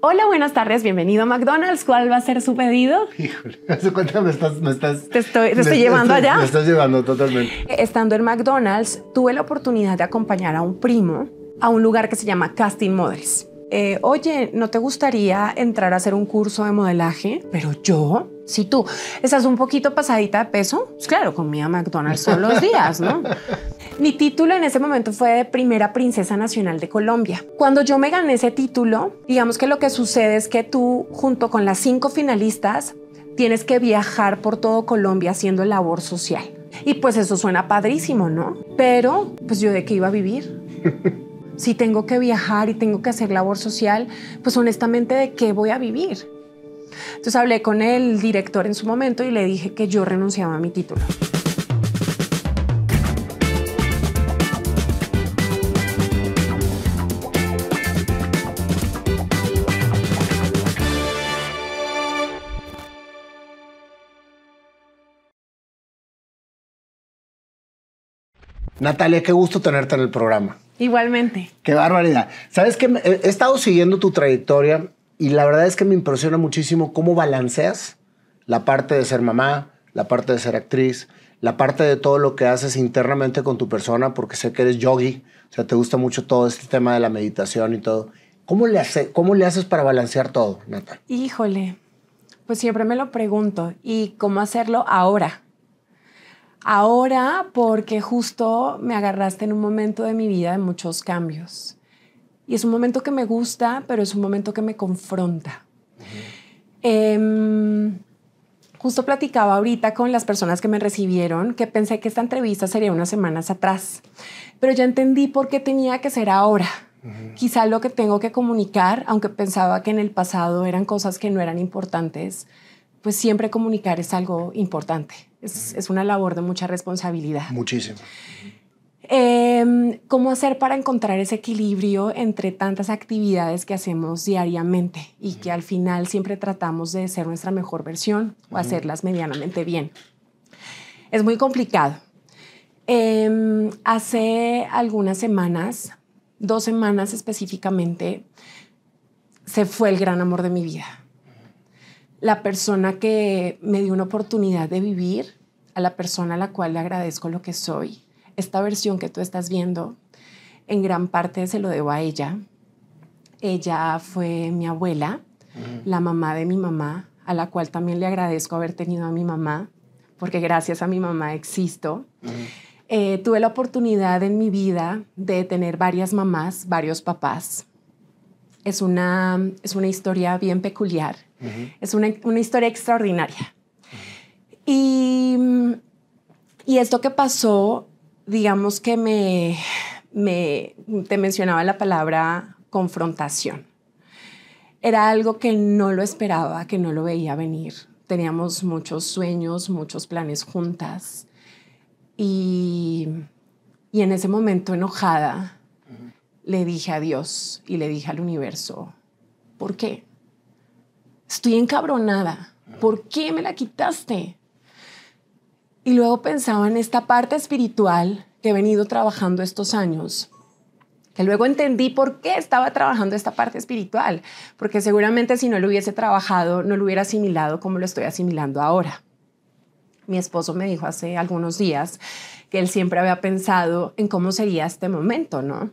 Hola, buenas tardes, bienvenido a McDonald's. ¿Cuál va a ser su pedido? Híjole, me estás. Me estás te te llevando allá. Me estás llevando totalmente. Estando en McDonald's, tuve la oportunidad de acompañar a un primo a un lugar que se llama Casting Models. Eh, oye, ¿no te gustaría entrar a hacer un curso de modelaje? Pero yo, si tú estás un poquito pasadita de peso, pues claro, comía McDonald's todos los días, ¿no? Mi título en ese momento fue de primera princesa nacional de Colombia. Cuando yo me gané ese título, digamos que lo que sucede es que tú, junto con las cinco finalistas, tienes que viajar por todo Colombia haciendo labor social. Y pues eso suena padrísimo, ¿no? Pero, pues yo de qué iba a vivir. si tengo que viajar y tengo que hacer labor social, pues honestamente, ¿de qué voy a vivir? Entonces hablé con el director en su momento y le dije que yo renunciaba a mi título. Natalia, qué gusto tenerte en el programa. Igualmente. Qué barbaridad. Sabes que he estado siguiendo tu trayectoria y la verdad es que me impresiona muchísimo cómo balanceas la parte de ser mamá, la parte de ser actriz, la parte de todo lo que haces internamente con tu persona, porque sé que eres yogi, o sea, te gusta mucho todo este tema de la meditación y todo. ¿Cómo le, cómo le haces para balancear todo, Natalia? Híjole, pues siempre me lo pregunto. ¿Y cómo hacerlo ahora? Ahora, porque justo me agarraste en un momento de mi vida de muchos cambios. Y es un momento que me gusta, pero es un momento que me confronta. Em, justo platicaba ahorita con las personas que me recibieron que pensé que esta entrevista sería unas semanas atrás, pero ya entendí por qué tenía que ser ahora. Quizá lo que tengo que comunicar, aunque pensaba que en el pasado eran cosas que no eran importantes, pues siempre comunicar es algo importante. Es, una labor de mucha responsabilidad. Muchísimo. Em, ¿Cómo hacer para encontrar ese equilibrio entre tantas actividades que hacemos diariamente y que al final siempre tratamos de ser nuestra mejor versión o hacerlas medianamente bien? Es muy complicado. Em, hace algunas semanas, dos semanas específicamente, se fue el gran amor de mi vida la persona que me dio una oportunidad de vivir, a la persona a la cual le agradezco lo que soy. Esta versión que tú estás viendo, en gran parte se lo debo a ella. Ella fue mi abuela, la mamá de mi mamá, a la cual también le agradezco haber tenido a mi mamá, porque gracias a mi mamá existo. Eh, tuve la oportunidad en mi vida de tener varias mamás, varios papás. Es es una historia bien peculiar es una, historia extraordinaria. y, esto que pasó, digamos que me, te mencionaba la palabra confrontación. Era algo que no lo esperaba, que no lo veía venir. Teníamos muchos sueños, muchos planes juntas. Y, y en ese momento enojada, le dije a Dios y le dije al universo, ¿por qué? estoy encabronada, ¿por qué me la quitaste? Y luego pensaba en esta parte espiritual que he venido trabajando estos años, que luego entendí por qué estaba trabajando esta parte espiritual, porque seguramente si no lo hubiese trabajado, no lo hubiera asimilado como lo estoy asimilando ahora. Mi esposo me dijo hace algunos días que él siempre había pensado en cómo sería este momento, ¿no?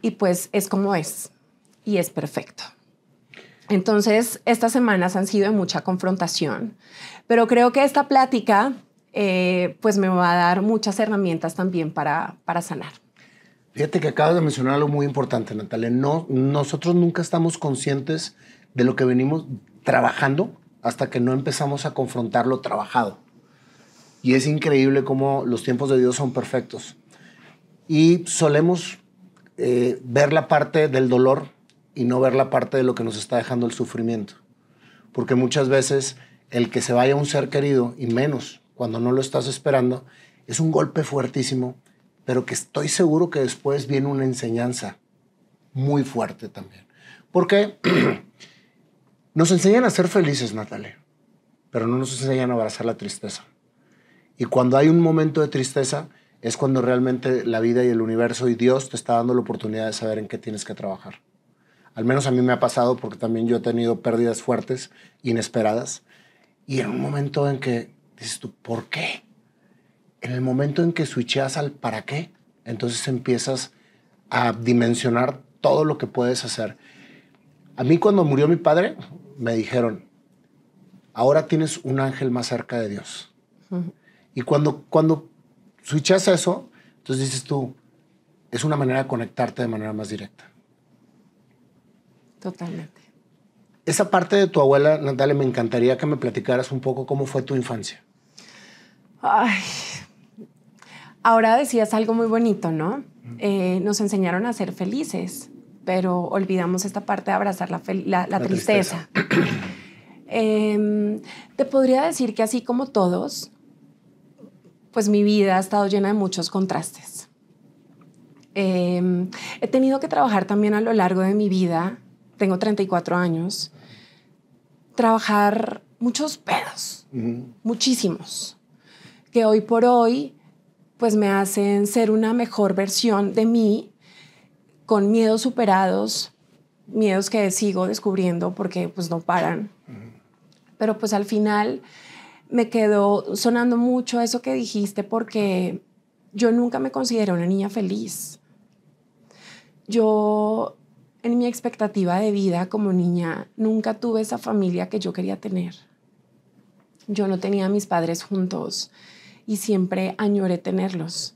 Y pues es como es, y es perfecto. Entonces, estas semanas han sido de mucha confrontación, pero creo que esta plática eh, pues me va a dar muchas herramientas también para, sanar. Fíjate que acabas de mencionar algo muy importante, Natalia. No, nosotros nunca estamos conscientes de lo que venimos trabajando hasta que no empezamos a confrontar lo trabajado. Y es increíble cómo los tiempos de Dios son perfectos. Y solemos eh, ver la parte del dolor y no ver la parte de lo que nos está dejando el sufrimiento. Porque muchas veces el que se vaya un ser querido, y menos cuando no lo estás esperando, es un golpe fuertísimo, pero que estoy seguro que después viene una enseñanza muy fuerte también. Porque nos enseñan a ser felices, Natalia, pero no nos enseñan a abrazar la tristeza. Y cuando hay un momento de tristeza, es cuando realmente la vida y el universo y Dios te está dando la oportunidad de saber en qué tienes que trabajar. Al menos a mí me ha pasado porque también yo he tenido pérdidas fuertes, inesperadas. Y en un momento en que dices tú, ¿por qué? En el momento en que switcheas al para qué, entonces empiezas a dimensionar todo lo que puedes hacer. A mí cuando murió mi padre, me dijeron, ahora tienes un ángel más cerca de Dios. Y cuando, cuando a eso, entonces dices tú, es una manera de conectarte de manera más directa. Totalmente. Esa parte de tu abuela, Natalia, me encantaría que me platicaras un poco cómo fue tu infancia. Ay, ahora decías algo muy bonito, ¿no? Eh, nos enseñaron a ser felices, pero olvidamos esta parte de abrazar la, tristeza. Em, te podría decir que así como todos, pues mi vida ha estado llena de muchos contrastes. Em, he tenido que trabajar también a lo largo de mi vida tengo 34 años, trabajar muchos pedos, muchísimos, que hoy por hoy pues me hacen ser una mejor versión de mí con miedos superados, miedos que sigo descubriendo porque pues no paran. Pero pues al final me quedó sonando mucho eso que dijiste porque yo nunca me considero una niña feliz. Yo en mi expectativa de vida como niña, nunca tuve esa familia que yo quería tener. Yo no tenía a mis padres juntos y siempre añoré tenerlos.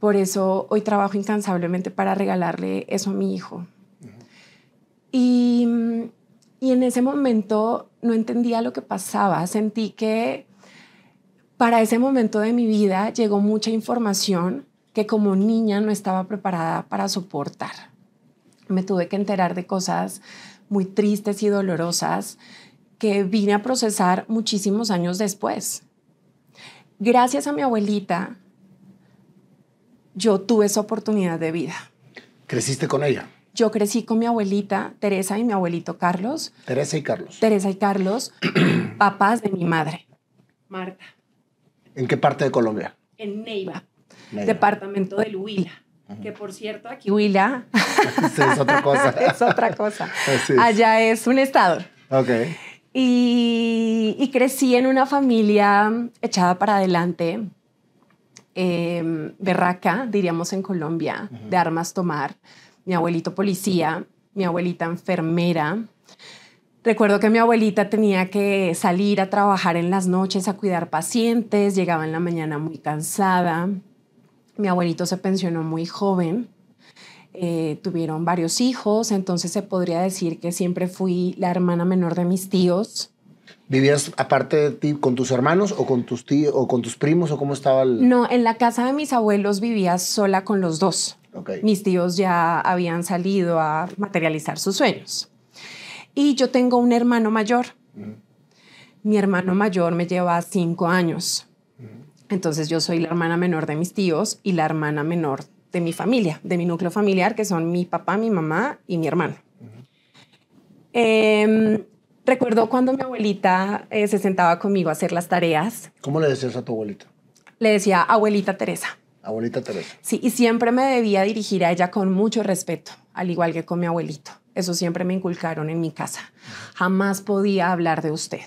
Por eso hoy trabajo incansablemente para regalarle eso a mi hijo. y, en ese momento no entendía lo que pasaba. Sentí que para ese momento de mi vida llegó mucha información que como niña no estaba preparada para soportar me tuve que enterar de cosas muy tristes y dolorosas que vine a procesar muchísimos años después. Gracias a mi abuelita, yo tuve esa oportunidad de vida. ¿Creciste con ella? Yo crecí con mi abuelita Teresa y mi abuelito Carlos. Teresa y Carlos. Teresa y Carlos, papás de mi madre, Marta. ¿En qué parte de Colombia? En Neiva, departamento del Huila que por cierto aquí Huila es otra cosa. Allá es un estado. Ok. Y, y, crecí en una familia echada para adelante, eh, berraca, diríamos en Colombia, de armas tomar. Mi abuelito policía, mi abuelita enfermera. Recuerdo que mi abuelita tenía que salir a trabajar en las noches a cuidar pacientes, llegaba en la mañana muy cansada. Mi abuelito se pensionó muy joven, eh, tuvieron varios hijos, entonces se podría decir que siempre fui la hermana menor de mis tíos. ¿Vivías aparte de ti con tus hermanos o con tus tíos o con tus primos o cómo estaba el...? No, en la casa de mis abuelos vivía sola con los dos. Mis tíos ya habían salido a materializar sus sueños. Y yo tengo un hermano mayor. Mi hermano mayor me lleva cinco años. Entonces yo soy la hermana menor de mis tíos y la hermana menor de mi familia, de mi núcleo familiar, que son mi papá, mi mamá y mi hermano. Em, recuerdo cuando mi abuelita eh, se sentaba conmigo a hacer las tareas. ¿Cómo le decías a tu abuelita? Le decía abuelita Teresa. Abuelita Teresa. Sí, y siempre me debía dirigir a ella con mucho respeto, al igual que con mi abuelito. Eso siempre me inculcaron en mi casa. Jamás podía hablar de usted.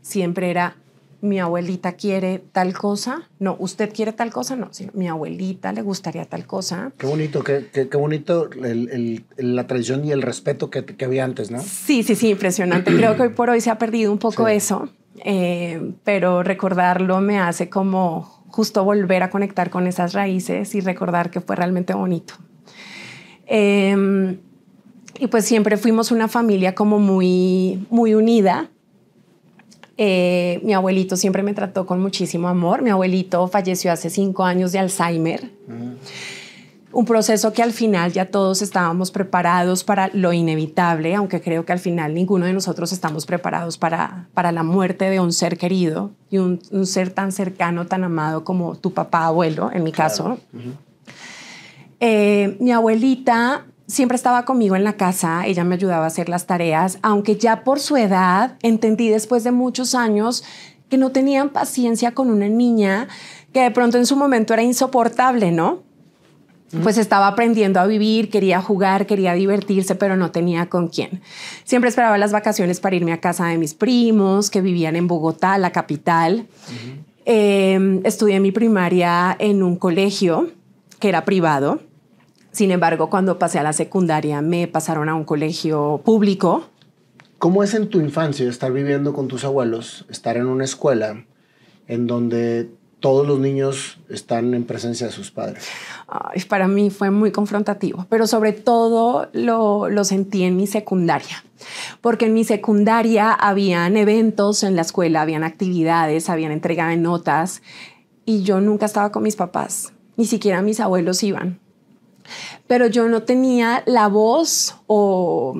Siempre era mi abuelita quiere tal cosa, no, usted quiere tal cosa, no, sino mi abuelita le gustaría tal cosa. Qué bonito, qué, qué, bonito la tradición y el respeto que, había antes, ¿no? Sí, sí, sí, impresionante. Creo que hoy por hoy se ha perdido un poco eso, eh, pero recordarlo me hace como justo volver a conectar con esas raíces y recordar que fue realmente bonito. Em, y pues siempre fuimos una familia como muy, muy unida eh, mi abuelito siempre me trató con muchísimo amor. Mi abuelito falleció hace cinco años de Alzheimer. Mm. Un proceso que al final ya todos estábamos preparados para lo inevitable, aunque creo que al final ninguno de nosotros estamos preparados para, para la muerte de un ser querido y un, ser tan cercano, tan amado como tu papá, abuelo, en mi caso. Eh, mi abuelita siempre estaba conmigo en la casa, ella me ayudaba a hacer las tareas, aunque ya por su edad entendí después de muchos años que no tenían paciencia con una niña que de pronto en su momento era insoportable, ¿no? pues estaba aprendiendo a vivir, quería jugar, quería divertirse, pero no tenía con quién. Siempre esperaba las vacaciones para irme a casa de mis primos, que vivían en Bogotá, la capital. Em, estudié mi primaria en un colegio que era privado. Sin embargo, cuando pasé a la secundaria me pasaron a un colegio público. ¿Cómo es en tu infancia estar viviendo con tus abuelos, estar en una escuela en donde todos los niños están en presencia de sus padres? para mí fue muy confrontativo, pero sobre todo lo, lo, sentí en mi secundaria, porque en mi secundaria habían eventos en la escuela, habían actividades, habían entrega de notas, y yo nunca estaba con mis papás, ni siquiera mis abuelos iban pero yo no tenía la voz o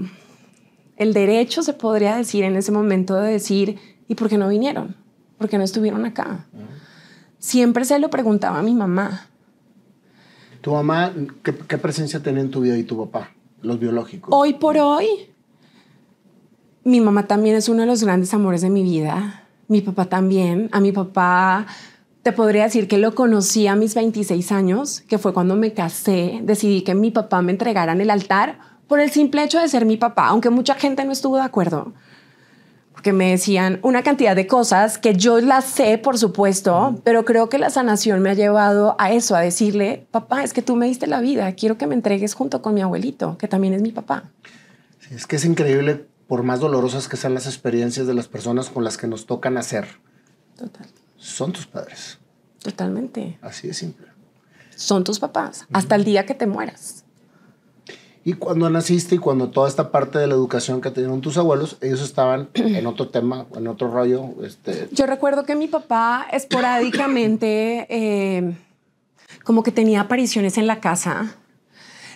el derecho, se podría decir, en ese momento de decir, ¿y por qué no vinieron? ¿Por qué no estuvieron acá? Siempre se lo preguntaba a mi mamá. ¿Tu mamá qué presencia tenía en tu vida y tu papá, los biológicos? Hoy por hoy, mi mamá también es uno de los grandes amores de mi vida. Mi papá también. A mi papá te podría decir que lo conocí a mis 26 años, que fue cuando me casé, decidí que mi papá me entregara en el altar por el simple hecho de ser mi papá, aunque mucha gente no estuvo de acuerdo. Porque me decían una cantidad de cosas que yo las sé, por supuesto, pero creo que la sanación me ha llevado a eso, a decirle, papá, es que tú me diste la vida, quiero que me entregues junto con mi abuelito, que también es mi papá. es que es increíble, por más dolorosas que sean las experiencias de las personas con las que nos tocan hacer. Total son tus padres. Totalmente. Así de simple. Son tus papás, hasta el día que te mueras. Y cuando naciste y cuando toda esta parte de la educación que tenían tus abuelos, ellos estaban en otro tema, en otro rollo. Este... Yo recuerdo que mi papá esporádicamente eh, como que tenía apariciones en la casa.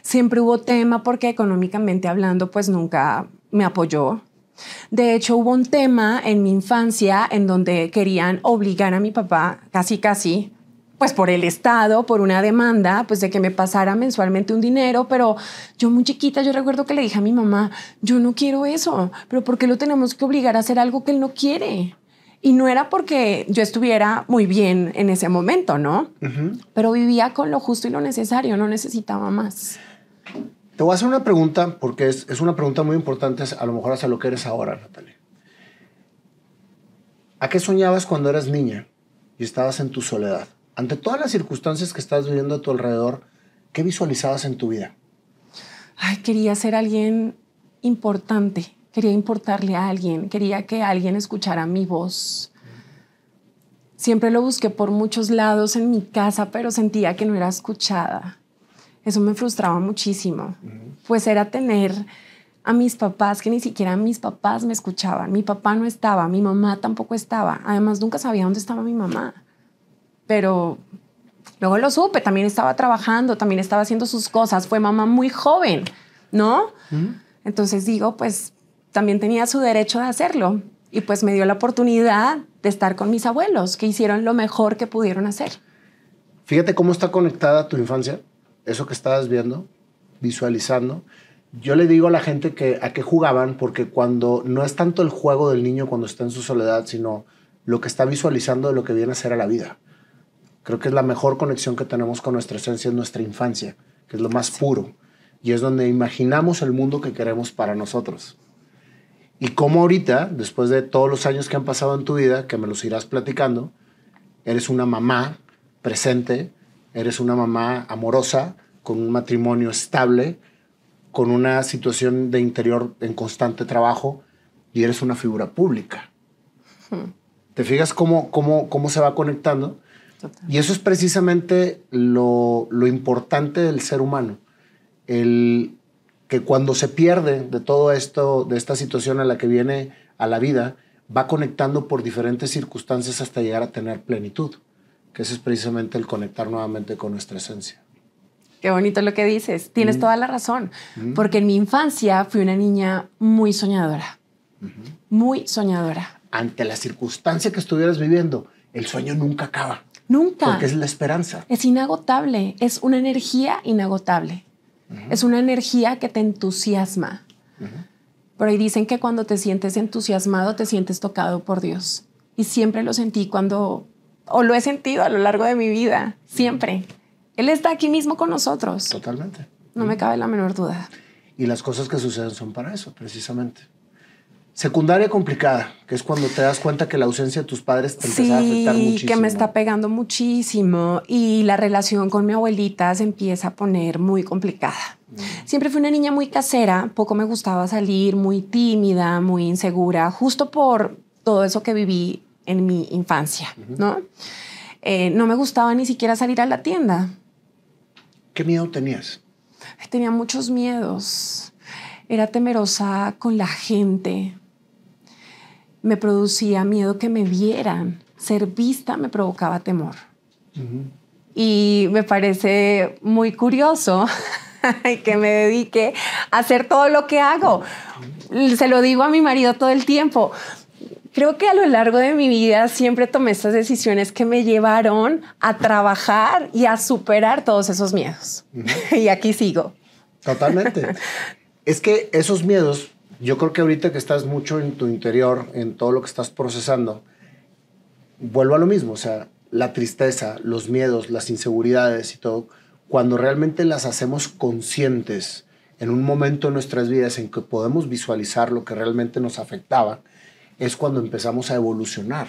Siempre hubo tema porque económicamente hablando pues nunca me apoyó. De hecho, hubo un tema en mi infancia en donde querían obligar a mi papá, casi casi, pues por el Estado, por una demanda, pues de que me pasara mensualmente un dinero, pero yo muy chiquita, yo recuerdo que le dije a mi mamá, yo no quiero eso, pero ¿por qué lo tenemos que obligar a hacer algo que él no quiere? Y no era porque yo estuviera muy bien en ese momento, ¿no? Pero vivía con lo justo y lo necesario, no necesitaba más. Te voy a hacer una pregunta porque es, una pregunta muy importante, a lo mejor hasta lo que eres ahora, Natalia. ¿A qué soñabas cuando eras niña y estabas en tu soledad? Ante todas las circunstancias que estás viviendo a tu alrededor, ¿qué visualizabas en tu vida? Ay, quería ser alguien importante, quería importarle a alguien, quería que alguien escuchara mi voz. Siempre lo busqué por muchos lados en mi casa, pero sentía que no era escuchada. Eso me frustraba muchísimo. Pues era tener a mis papás, que ni siquiera mis papás me escuchaban. Mi papá no estaba, mi mamá tampoco estaba. Además, nunca sabía dónde estaba mi mamá. Pero luego lo supe, también estaba trabajando, también estaba haciendo sus cosas. Fue mamá muy joven, ¿no? Entonces digo, pues también tenía su derecho de hacerlo. Y pues me dio la oportunidad de estar con mis abuelos, que hicieron lo mejor que pudieron hacer. Fíjate cómo está conectada tu infancia eso que estabas viendo, visualizando, yo le digo a la gente que a qué jugaban, porque cuando no es tanto el juego del niño cuando está en su soledad, sino lo que está visualizando de lo que viene a ser a la vida. Creo que es la mejor conexión que tenemos con nuestra esencia, en nuestra infancia, que es lo más puro. Y es donde imaginamos el mundo que queremos para nosotros. Y como ahorita, después de todos los años que han pasado en tu vida, que me los irás platicando, eres una mamá presente, Eres una mamá amorosa, con un matrimonio estable, con una situación de interior en constante trabajo y eres una figura pública. Hmm. ¿Te fijas cómo, cómo, se va conectando? Y eso es precisamente lo, importante del ser humano. El, que cuando se pierde de todo esto, de esta situación a la que viene a la vida, va conectando por diferentes circunstancias hasta llegar a tener plenitud que ese es precisamente el conectar nuevamente con nuestra esencia. Qué bonito lo que dices. Tienes mm. toda la razón, mm. porque en mi infancia fui una niña muy soñadora, muy soñadora. Ante la circunstancia que estuvieras viviendo, el sueño nunca acaba. Nunca. Porque es la esperanza. Es inagotable, es una energía inagotable. Es una energía que te entusiasma. Por ahí dicen que cuando te sientes entusiasmado, te sientes tocado por Dios. Y siempre lo sentí cuando o lo he sentido a lo largo de mi vida, siempre. Él está aquí mismo con nosotros. Totalmente. No me cabe la menor duda. Y las cosas que suceden son para eso, precisamente. Secundaria complicada, que es cuando te das cuenta que la ausencia de tus padres te empieza a afectar muchísimo. que me está pegando muchísimo y la relación con mi abuelita se empieza a poner muy complicada. Siempre fui una niña muy casera, poco me gustaba salir, muy tímida, muy insegura, justo por todo eso que viví en mi infancia, ¿no? Eh, no me gustaba ni siquiera salir a la tienda. ¿Qué miedo tenías? Tenía muchos miedos. Era temerosa con la gente. Me producía miedo que me vieran. Ser vista me provocaba temor. Y me parece muy curioso que me dedique a hacer todo lo que hago. Se lo digo a mi marido todo el tiempo creo que a lo largo de mi vida siempre tomé estas decisiones que me llevaron a trabajar y a superar todos esos miedos. y aquí sigo. Totalmente. es que esos miedos, yo creo que ahorita que estás mucho en tu interior, en todo lo que estás procesando, vuelvo a lo mismo, o sea, la tristeza, los miedos, las inseguridades y todo, cuando realmente las hacemos conscientes en un momento de nuestras vidas en que podemos visualizar lo que realmente nos afectaba, es cuando empezamos a evolucionar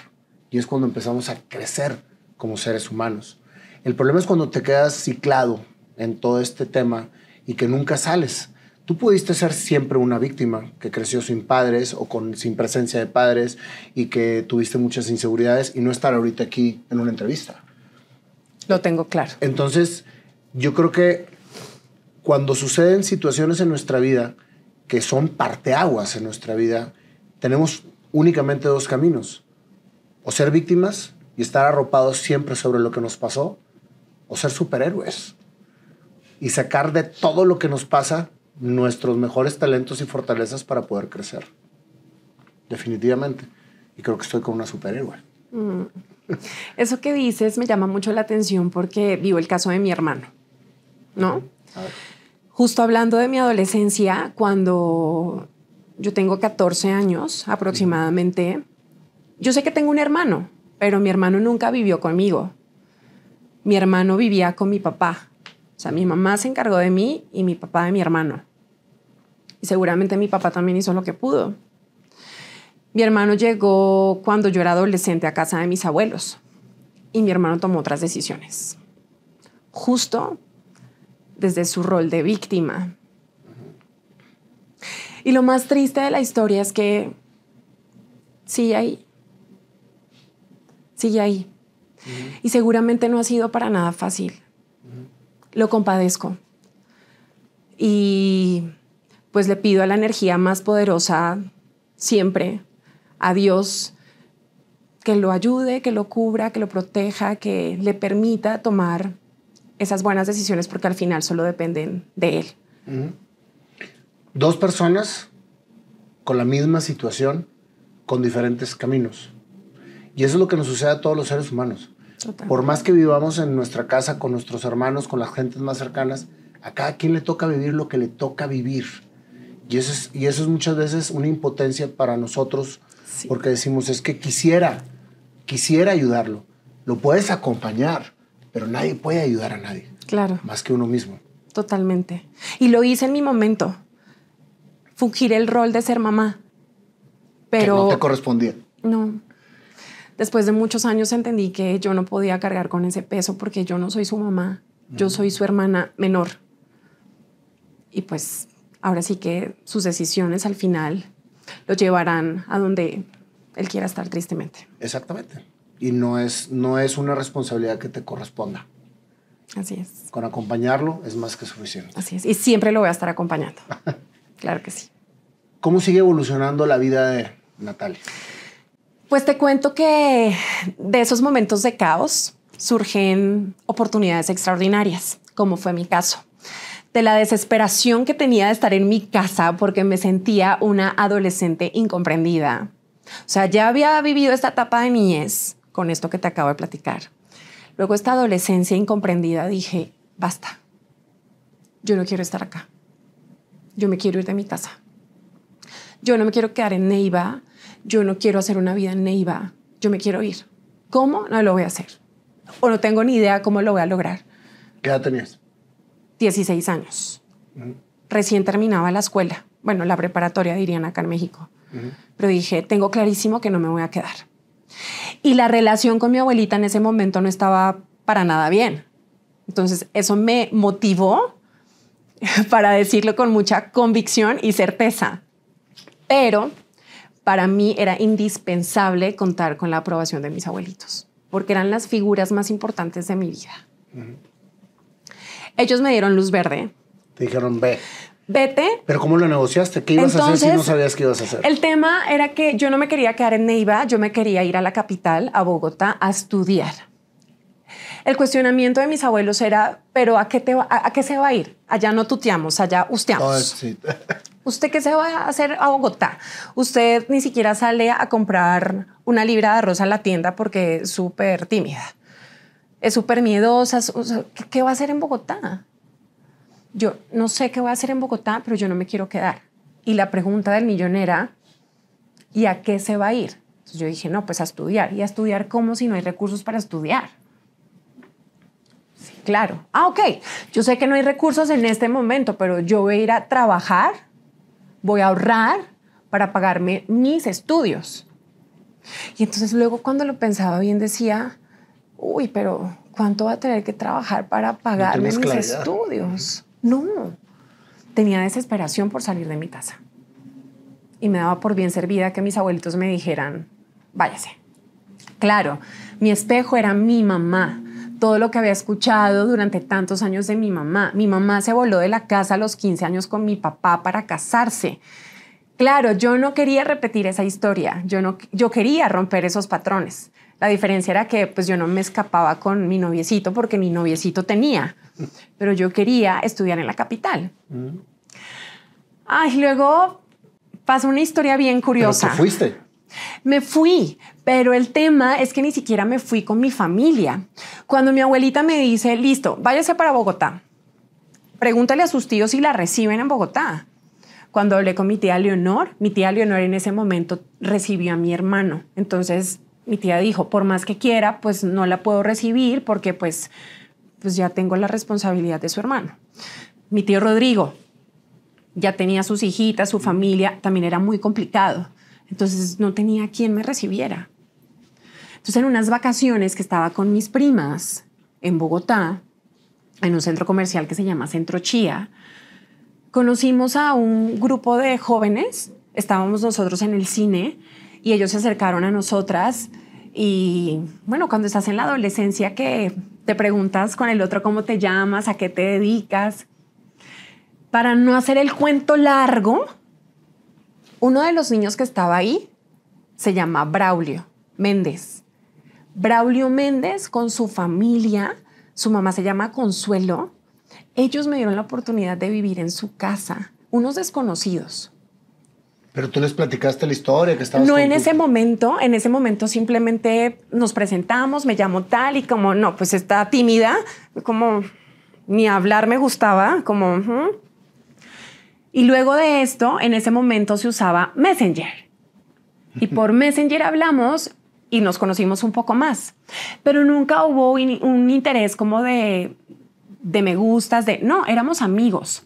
y es cuando empezamos a crecer como seres humanos. El problema es cuando te quedas ciclado en todo este tema y que nunca sales. Tú pudiste ser siempre una víctima que creció sin padres o con, sin presencia de padres y que tuviste muchas inseguridades y no estar ahorita aquí en una entrevista. Lo tengo claro. Entonces, yo creo que cuando suceden situaciones en nuestra vida que son parteaguas en nuestra vida, tenemos únicamente dos caminos, o ser víctimas y estar arropados siempre sobre lo que nos pasó, o ser superhéroes y sacar de todo lo que nos pasa nuestros mejores talentos y fortalezas para poder crecer. Definitivamente. Y creo que estoy con una superhéroe. Mm. Eso que dices me llama mucho la atención porque vivo el caso de mi hermano, ¿no? Justo hablando de mi adolescencia, cuando yo tengo 14 años aproximadamente. Yo sé que tengo un hermano, pero mi hermano nunca vivió conmigo. Mi hermano vivía con mi papá. O sea, mi mamá se encargó de mí y mi papá de mi hermano. Y seguramente mi papá también hizo lo que pudo. Mi hermano llegó cuando yo era adolescente a casa de mis abuelos y mi hermano tomó otras decisiones. Justo desde su rol de víctima, y lo más triste de la historia es que sigue ahí. Sigue ahí. Y seguramente no ha sido para nada fácil. Lo compadezco. Y pues le pido a la energía más poderosa siempre, a Dios, que lo ayude, que lo cubra, que lo proteja, que le permita tomar esas buenas decisiones porque al final solo dependen de él dos personas con la misma situación, con diferentes caminos. Y eso es lo que nos sucede a todos los seres humanos. Total. Por más que vivamos en nuestra casa, con nuestros hermanos, con las gentes más cercanas, a cada quien le toca vivir lo que le toca vivir. Y eso es, y eso es muchas veces una impotencia para nosotros, porque decimos, es que quisiera, quisiera ayudarlo. Lo puedes acompañar, pero nadie puede ayudar a nadie. Claro. Más que uno mismo. Totalmente. Y lo hice en mi momento. Fugir el rol de ser mamá. Pero que no te correspondía. No. Después de muchos años entendí que yo no podía cargar con ese peso porque yo no soy su mamá, yo mm. soy su hermana menor. Y pues ahora sí que sus decisiones al final lo llevarán a donde él quiera estar tristemente. Exactamente. Y no es, no es una responsabilidad que te corresponda. Así es. Con acompañarlo es más que suficiente. Así es. Y siempre lo voy a estar acompañando. Claro que sí. ¿Cómo sigue evolucionando la vida de Natalia? Pues te cuento que de esos momentos de caos surgen oportunidades extraordinarias, como fue mi caso. De la desesperación que tenía de estar en mi casa porque me sentía una adolescente incomprendida. O sea, ya había vivido esta etapa de niñez con esto que te acabo de platicar. Luego esta adolescencia incomprendida dije, basta, yo no quiero estar acá yo me quiero ir de mi casa. Yo no me quiero quedar en Neiva, yo no quiero hacer una vida en Neiva, yo me quiero ir. ¿Cómo? No lo voy a hacer. O no tengo ni idea cómo lo voy a lograr. ¿Qué edad tenías? 16 años. Recién terminaba la escuela, bueno, la preparatoria dirían acá en México. Pero dije, tengo clarísimo que no me voy a quedar. Y la relación con mi abuelita en ese momento no estaba para nada bien. Entonces, eso me motivó para decirlo con mucha convicción y certeza. Pero para mí era indispensable contar con la aprobación de mis abuelitos, porque eran las figuras más importantes de mi vida. Ellos me dieron luz verde. Te dijeron, ve. Vete. Pero ¿cómo lo negociaste? ¿Qué ibas a hacer si no sabías qué ibas a hacer? El tema era que yo no me quería quedar en Neiva, yo me quería ir a la capital, a Bogotá, a estudiar. El cuestionamiento de mis abuelos era, pero ¿a qué, te a, se va a ir? Allá no tuteamos, allá usteamos. ¿Usted qué se va a hacer a Bogotá? Usted ni siquiera sale a comprar una libra de arroz a la tienda porque es súper tímida. Es súper miedosa. ¿qué, va a hacer en Bogotá? Yo no sé qué va a hacer en Bogotá, pero yo no me quiero quedar. Y la pregunta del millón ¿y a qué se va a ir? yo dije, no, pues a estudiar. ¿Y a estudiar cómo si no hay recursos para estudiar? claro. Ah, ok, yo sé que no hay recursos en este momento, pero yo voy a ir a trabajar, voy a ahorrar para pagarme mis estudios. Y entonces luego cuando lo pensaba bien decía, uy, pero ¿cuánto va a tener que trabajar para pagarme mis estudios? No, tenía desesperación por salir de mi casa. Y me daba por bien servida que mis abuelitos me dijeran, váyase. Claro, mi espejo era mi mamá todo lo que había escuchado durante tantos años de mi mamá. Mi mamá se voló de la casa a los 15 años con mi papá para casarse. Claro, yo no quería repetir esa historia, yo, no, yo quería romper esos patrones. La diferencia era que pues yo no me escapaba con mi noviecito porque mi noviecito tenía, pero yo quería estudiar en la capital. Mm. Ay, luego pasó una historia bien curiosa. fuiste? Me fui, pero el tema es que ni siquiera me fui con mi familia. Cuando mi abuelita me dice, listo, váyase para Bogotá, pregúntale a sus tíos si la reciben en Bogotá. Cuando hablé con mi tía Leonor, mi tía Leonor en ese momento recibió a mi hermano. Entonces mi tía dijo, por más que quiera, pues no la puedo recibir porque pues, pues ya tengo la responsabilidad de su hermano. Mi tío Rodrigo ya tenía sus hijitas, su familia, también era muy complicado. Entonces no tenía quien me recibiera. Entonces en unas vacaciones que estaba con mis primas en Bogotá, en un centro comercial que se llama Centro Chía, conocimos a un grupo de jóvenes, estábamos nosotros en el cine y ellos se acercaron a nosotras y bueno, cuando estás en la adolescencia que te preguntas con el otro cómo te llamas, a qué te dedicas, para no hacer el cuento largo, uno de los niños que estaba ahí se llama Braulio Méndez. Braulio Méndez con su familia, su mamá se llama Consuelo, ellos me dieron la oportunidad de vivir en su casa, unos desconocidos. Pero tú les platicaste la historia que estabas. No en ese momento, en ese momento simplemente nos presentamos, me llamó tal y como no, pues está tímida, como ni hablar me gustaba, como y luego de esto, en ese momento se usaba Messenger. Y por Messenger hablamos y nos conocimos un poco más. Pero nunca hubo un interés como de, de me gustas, de... No, éramos amigos.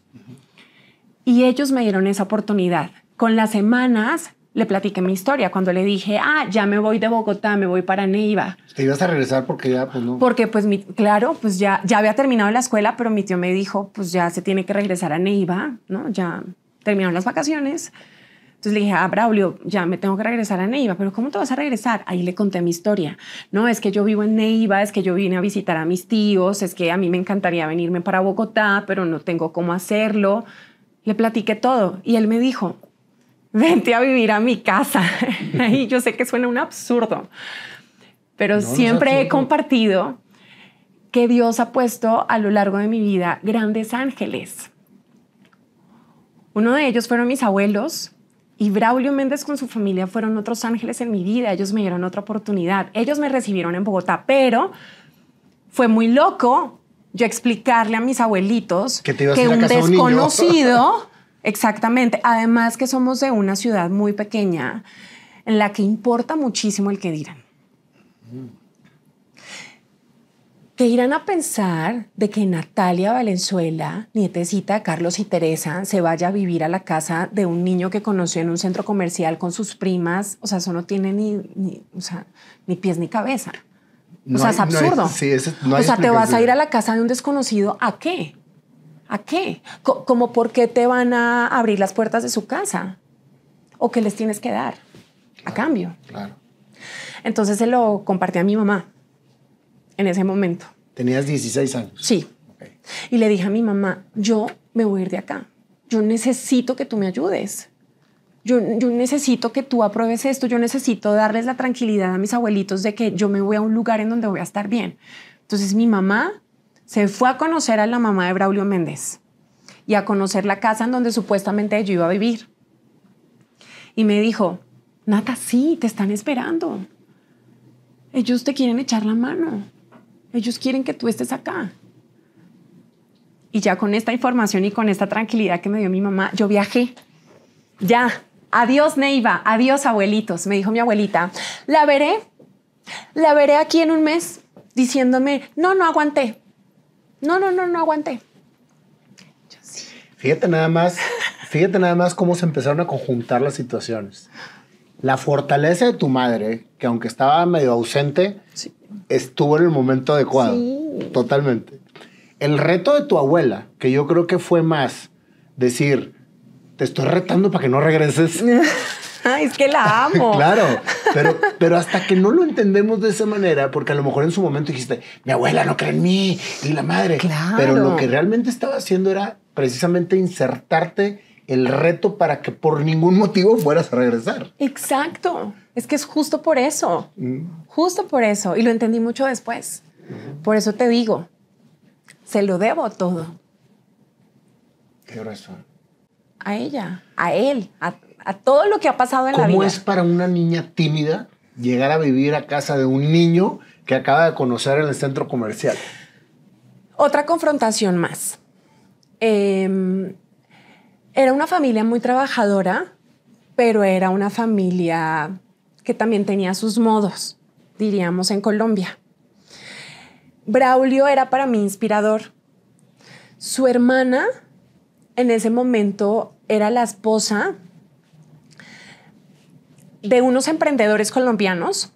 Y ellos me dieron esa oportunidad. Con las semanas le platiqué mi historia, cuando le dije, ah, ya me voy de Bogotá, me voy para Neiva. ¿Te ibas a regresar porque ya, pues, no? Porque, pues, mi, claro, pues ya, ya había terminado la escuela, pero mi tío me dijo, pues ya se tiene que regresar a Neiva, ¿no? Ya terminaron las vacaciones. Entonces le dije, ah, Braulio, ya me tengo que regresar a Neiva, pero ¿cómo te vas a regresar? Ahí le conté mi historia. No, es que yo vivo en Neiva, es que yo vine a visitar a mis tíos, es que a mí me encantaría venirme para Bogotá, pero no tengo cómo hacerlo. Le platiqué todo y él me dijo, vente a vivir a mi casa. y yo sé que suena un absurdo, pero siempre he compartido que Dios ha puesto a lo largo de mi vida grandes ángeles. Uno de ellos fueron mis abuelos y Braulio Méndez con su familia fueron otros ángeles en mi vida. Ellos me dieron otra oportunidad. Ellos me recibieron en Bogotá, pero fue muy loco yo explicarle a mis abuelitos que un desconocido Exactamente. Además que somos de una ciudad muy pequeña en la que importa muchísimo el que dirán. Que ¿Qué irán a pensar de que Natalia Valenzuela, nietecita de Carlos y Teresa, se vaya a vivir a la casa de un niño que conoció en un centro comercial con sus primas? O sea, eso no tiene ni, ni, pies ni cabeza. o sea, es absurdo. o sea, ¿te vas a ir a la casa de un desconocido a qué? ¿A qué? ¿Cómo? como por qué te van a abrir las puertas de su casa o qué les tienes que dar a cambio. Claro. Entonces se lo compartí a mi mamá en ese momento. Tenías 16 años. Sí. Y le dije a mi mamá, yo me voy a ir de acá. Yo necesito que tú me ayudes. Yo, yo, necesito que tú apruebes esto, yo necesito darles la tranquilidad a mis abuelitos de que yo me voy a un lugar en donde voy a estar bien. Entonces mi mamá se fue a conocer a la mamá de Braulio Méndez y a conocer la casa en donde supuestamente yo iba a vivir. Y me dijo, Nata, sí, te están esperando. Ellos te quieren echar la mano. Ellos quieren que tú estés acá. Y ya con esta información y con esta tranquilidad que me dio mi mamá, yo viajé. Ya, adiós Neiva, adiós abuelitos, me dijo mi abuelita. La veré, la veré aquí en un mes diciéndome, no, no aguanté, no, no, no, no aguanté. Fíjate nada más, fíjate nada más cómo se empezaron a conjuntar las situaciones. La fortaleza de tu madre, que aunque estaba medio ausente, estuvo en el momento adecuado. Sí. Totalmente. El reto de tu abuela, que yo creo que fue más decir, te estoy retando para que no regreses. es que la amo. claro, pero, pero hasta que no lo entendemos de esa manera, porque a lo mejor en su momento dijiste, mi abuela no cree en mí y la madre. Claro. Pero lo que realmente estaba haciendo era precisamente insertarte el reto para que por ningún motivo fueras a regresar. Exacto. Es que es justo por eso. Mm. Justo por eso. Y lo entendí mucho después. Por eso te digo, se lo debo todo. ¿Qué razón? A ella, a él, a a todo lo que ha pasado en la vida. ¿Cómo es para una niña tímida llegar a vivir a casa de un niño que acaba de conocer en el centro comercial? Otra confrontación más. Em, era una familia muy trabajadora, pero era una familia que también tenía sus modos, diríamos en Colombia. Braulio era para mí inspirador. Su hermana en ese momento era la esposa de unos emprendedores colombianos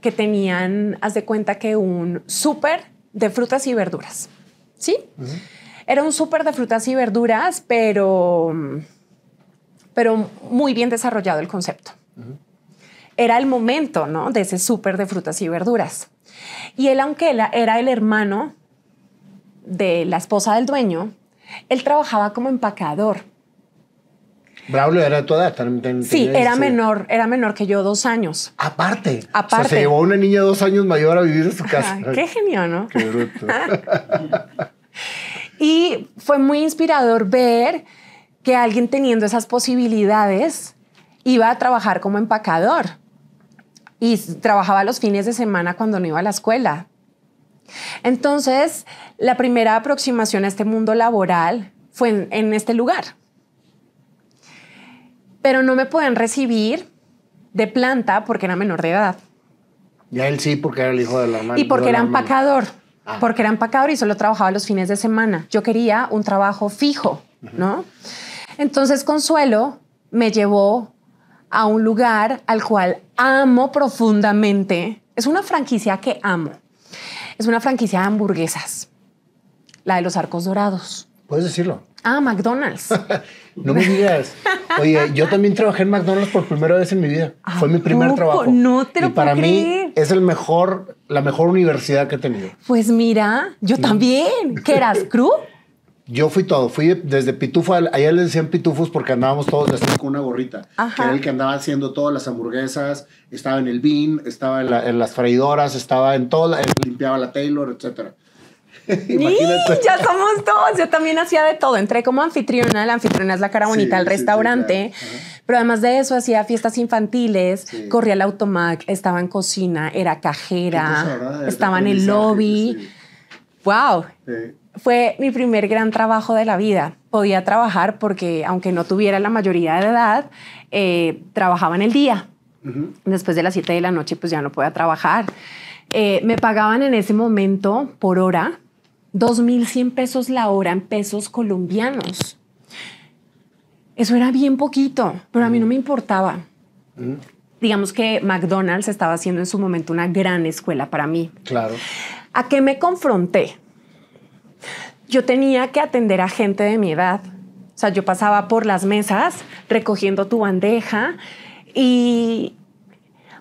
que tenían, haz de cuenta que un súper de frutas y verduras. ¿Sí? Era un súper de frutas y verduras, pero, pero muy bien desarrollado el concepto. Era el momento, ¿no? De ese súper de frutas y verduras. Y él, aunque era el hermano de la esposa del dueño, él trabajaba como empacador Braulio era toda. tu edad. sí, era menor, era menor que yo, dos años. Aparte. Aparte. O se llevó una niña dos años mayor a vivir en su casa. Qué genio, ¿no? Qué bruto. y fue muy inspirador ver que alguien teniendo esas posibilidades iba a trabajar como empacador y trabajaba los fines de semana cuando no iba a la escuela. Entonces, la primera aproximación a este mundo laboral fue en este lugar, pero no me pueden recibir de planta porque era menor de edad. ya él sí, porque era el hijo de la madre. Y porque era empacador. Ah. Porque era empacador y solo trabajaba los fines de semana. Yo quería un trabajo fijo, ¿no? Entonces Consuelo me llevó a un lugar al cual amo profundamente. Es una franquicia que amo. Es una franquicia de hamburguesas. La de los arcos dorados. Puedes decirlo. Ah, McDonald's. No me digas. Oye, yo también trabajé en McDonald's por primera vez en mi vida. Fue mi primer trabajo. No y para mí es el mejor, la mejor universidad que he tenido. Pues mira, yo mm. también. ¿Qué eras? ¿Cru? Yo fui todo, fui desde pitufo, allá le decían pitufos porque andábamos todos así con una gorrita, que era el que andaba haciendo todas las hamburguesas, estaba en el bin, estaba en, las freidoras, estaba en todo, limpiaba la Taylor, etcétera. Imagínate. Ya somos dos. Yo también hacía de todo. Entré como anfitriona. La anfitriona es la cara bonita del restaurante. Pero además de eso, hacía fiestas infantiles, corría el automac, estaba en cocina, era cajera, estaba en el lobby. ¡Wow! Fue mi primer gran trabajo de la vida. Podía trabajar porque, aunque no tuviera la mayoría de edad, eh, trabajaba en el día. Después de las 7 de la noche, pues ya no podía trabajar. Eh, me pagaban en ese momento por hora, 2.100 pesos la hora en pesos colombianos. Eso era bien poquito, pero a mí no me importaba. Mm. Digamos que McDonald's estaba haciendo en su momento una gran escuela para mí. Claro. ¿A qué me confronté? Yo tenía que atender a gente de mi edad. O sea, yo pasaba por las mesas recogiendo tu bandeja y...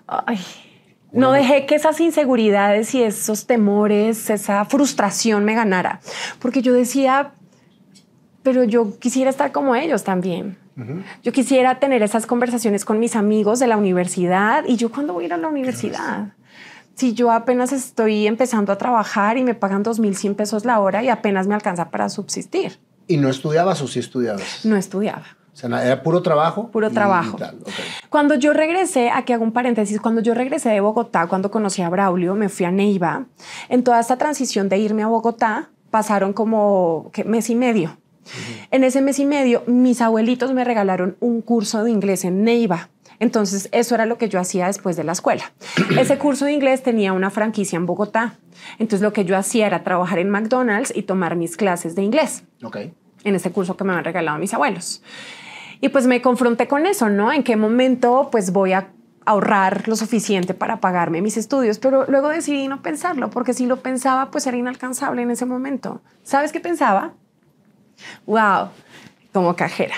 Ay, no dejé que esas inseguridades y esos temores, esa frustración me ganara, porque yo decía, pero yo quisiera estar como ellos también. Yo quisiera tener esas conversaciones con mis amigos de la universidad y yo cuando voy a ir a la universidad. Si yo apenas estoy empezando a trabajar y me pagan 2.100 pesos la hora y apenas me alcanza para subsistir. ¿Y no estudiabas o sí estudiabas? No estudiaba. O sea, era puro trabajo. Puro trabajo. Cuando yo regresé, aquí hago un paréntesis, cuando yo regresé de Bogotá, cuando conocí a Braulio, me fui a Neiva. En toda esta transición de irme a Bogotá, pasaron como mes y medio. En ese mes y medio, mis abuelitos me regalaron un curso de inglés en Neiva. Entonces, eso era lo que yo hacía después de la escuela. Ese curso de inglés tenía una franquicia en Bogotá. Entonces, lo que yo hacía era trabajar en McDonald's y tomar mis clases de inglés. Ok. En ese curso que me habían regalado mis abuelos. Y pues me confronté con eso, ¿no? En qué momento pues voy a ahorrar lo suficiente para pagarme mis estudios, pero luego decidí no pensarlo, porque si lo pensaba, pues era inalcanzable en ese momento. ¿Sabes qué pensaba? Wow, como cajera.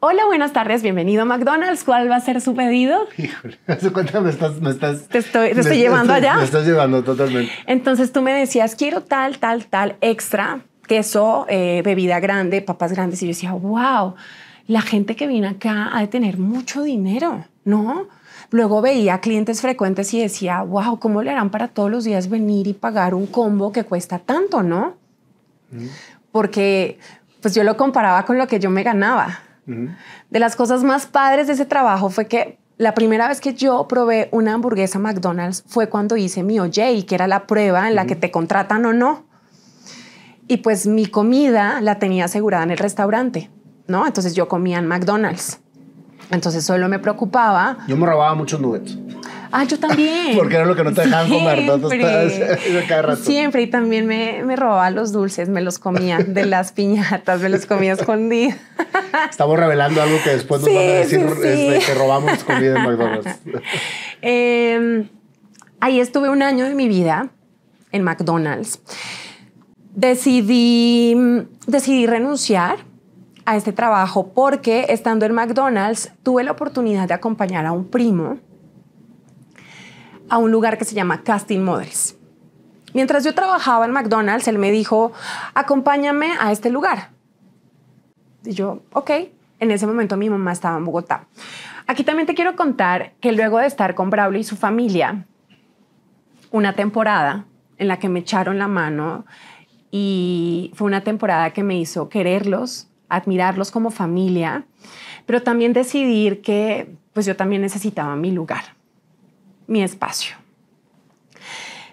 Hola, buenas tardes, bienvenido a McDonald's. ¿Cuál va a ser su pedido? Híjole, me estás, Te estoy, llevando allá. Me estás llevando totalmente. Entonces tú me decías, quiero tal, tal, tal extra, queso, eh, bebida grande, papas grandes. Y yo decía, wow, la gente que viene acá ha de tener mucho dinero, ¿no? Luego veía clientes frecuentes y decía, wow, ¿cómo le harán para todos los días venir y pagar un combo que cuesta tanto, no? Mm. Porque pues yo lo comparaba con lo que yo me ganaba. Mm. De las cosas más padres de ese trabajo fue que la primera vez que yo probé una hamburguesa McDonald's fue cuando hice mi OJ, que era la prueba en la que mm. te contratan o no. Y pues mi comida la tenía asegurada en el restaurante. ¿no? Entonces yo comía en McDonald's. Entonces solo me preocupaba. Yo me robaba muchos nuggets. Ah, yo también. Porque era lo que no te dejaban Siempre. comer. Cada Siempre. Y también me, robaba los dulces, me los comía de las piñatas, me los comía escondida. Estamos revelando algo que después nos van a decir este, que robamos comida en McDonald's. Em, ahí estuve un año de mi vida en McDonald's. Decidí, mm, decidí renunciar a este trabajo porque estando en McDonald's tuve la oportunidad de acompañar a un primo a un lugar que se llama Casting Models. Mientras yo trabajaba en McDonald's, él me dijo, acompáñame a este lugar. Y yo, ok. En ese momento mi mamá estaba en Bogotá. Aquí también te quiero contar que luego de estar con Braulio y su familia, una temporada en la que me echaron la mano y fue una temporada que me hizo quererlos, admirarlos como familia, pero también decidir que pues yo también necesitaba mi lugar, mi espacio.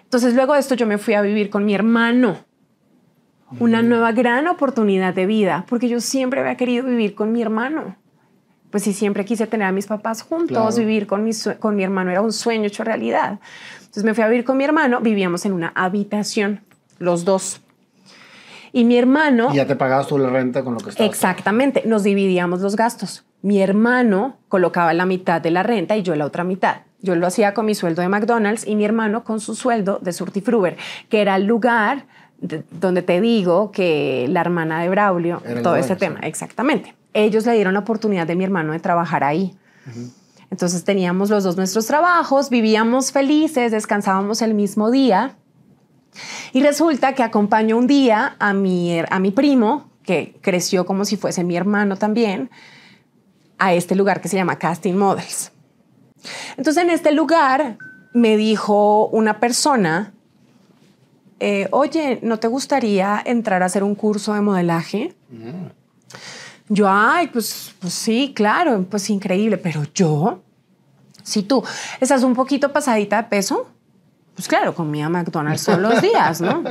Entonces luego de esto yo me fui a vivir con mi hermano. Una mm. nueva gran oportunidad de vida, porque yo siempre había querido vivir con mi hermano. Pues si siempre quise tener a mis papás juntos, vivir con mi, con mi hermano era un sueño hecho realidad. Entonces me fui a vivir con mi hermano, vivíamos en una habitación, los dos. Y mi hermano... ya te pagabas tú la renta con lo que estabas. Exactamente, nos dividíamos los gastos. Mi hermano colocaba la mitad de la renta y yo la otra mitad. Yo lo hacía con mi sueldo de McDonald's y mi hermano con su sueldo de Surtifruber, que era el lugar donde te digo que la hermana de Braulio, todo ese tema, exactamente. Ellos le dieron la oportunidad de mi hermano de trabajar ahí. Entonces teníamos los dos nuestros trabajos, vivíamos felices, descansábamos el mismo día y resulta que acompaño un día a mi, primo, que creció como si fuese mi hermano también, a este lugar que se llama Casting Models. Entonces en este lugar me dijo una persona, eh, oye, ¿no te gustaría entrar a hacer un curso de modelaje? Mm. Yo, ay, pues, pues, sí, claro, pues increíble, pero yo, si tú estás un poquito pasadita de peso, pues claro, comía McDonald's todos los días, ¿no?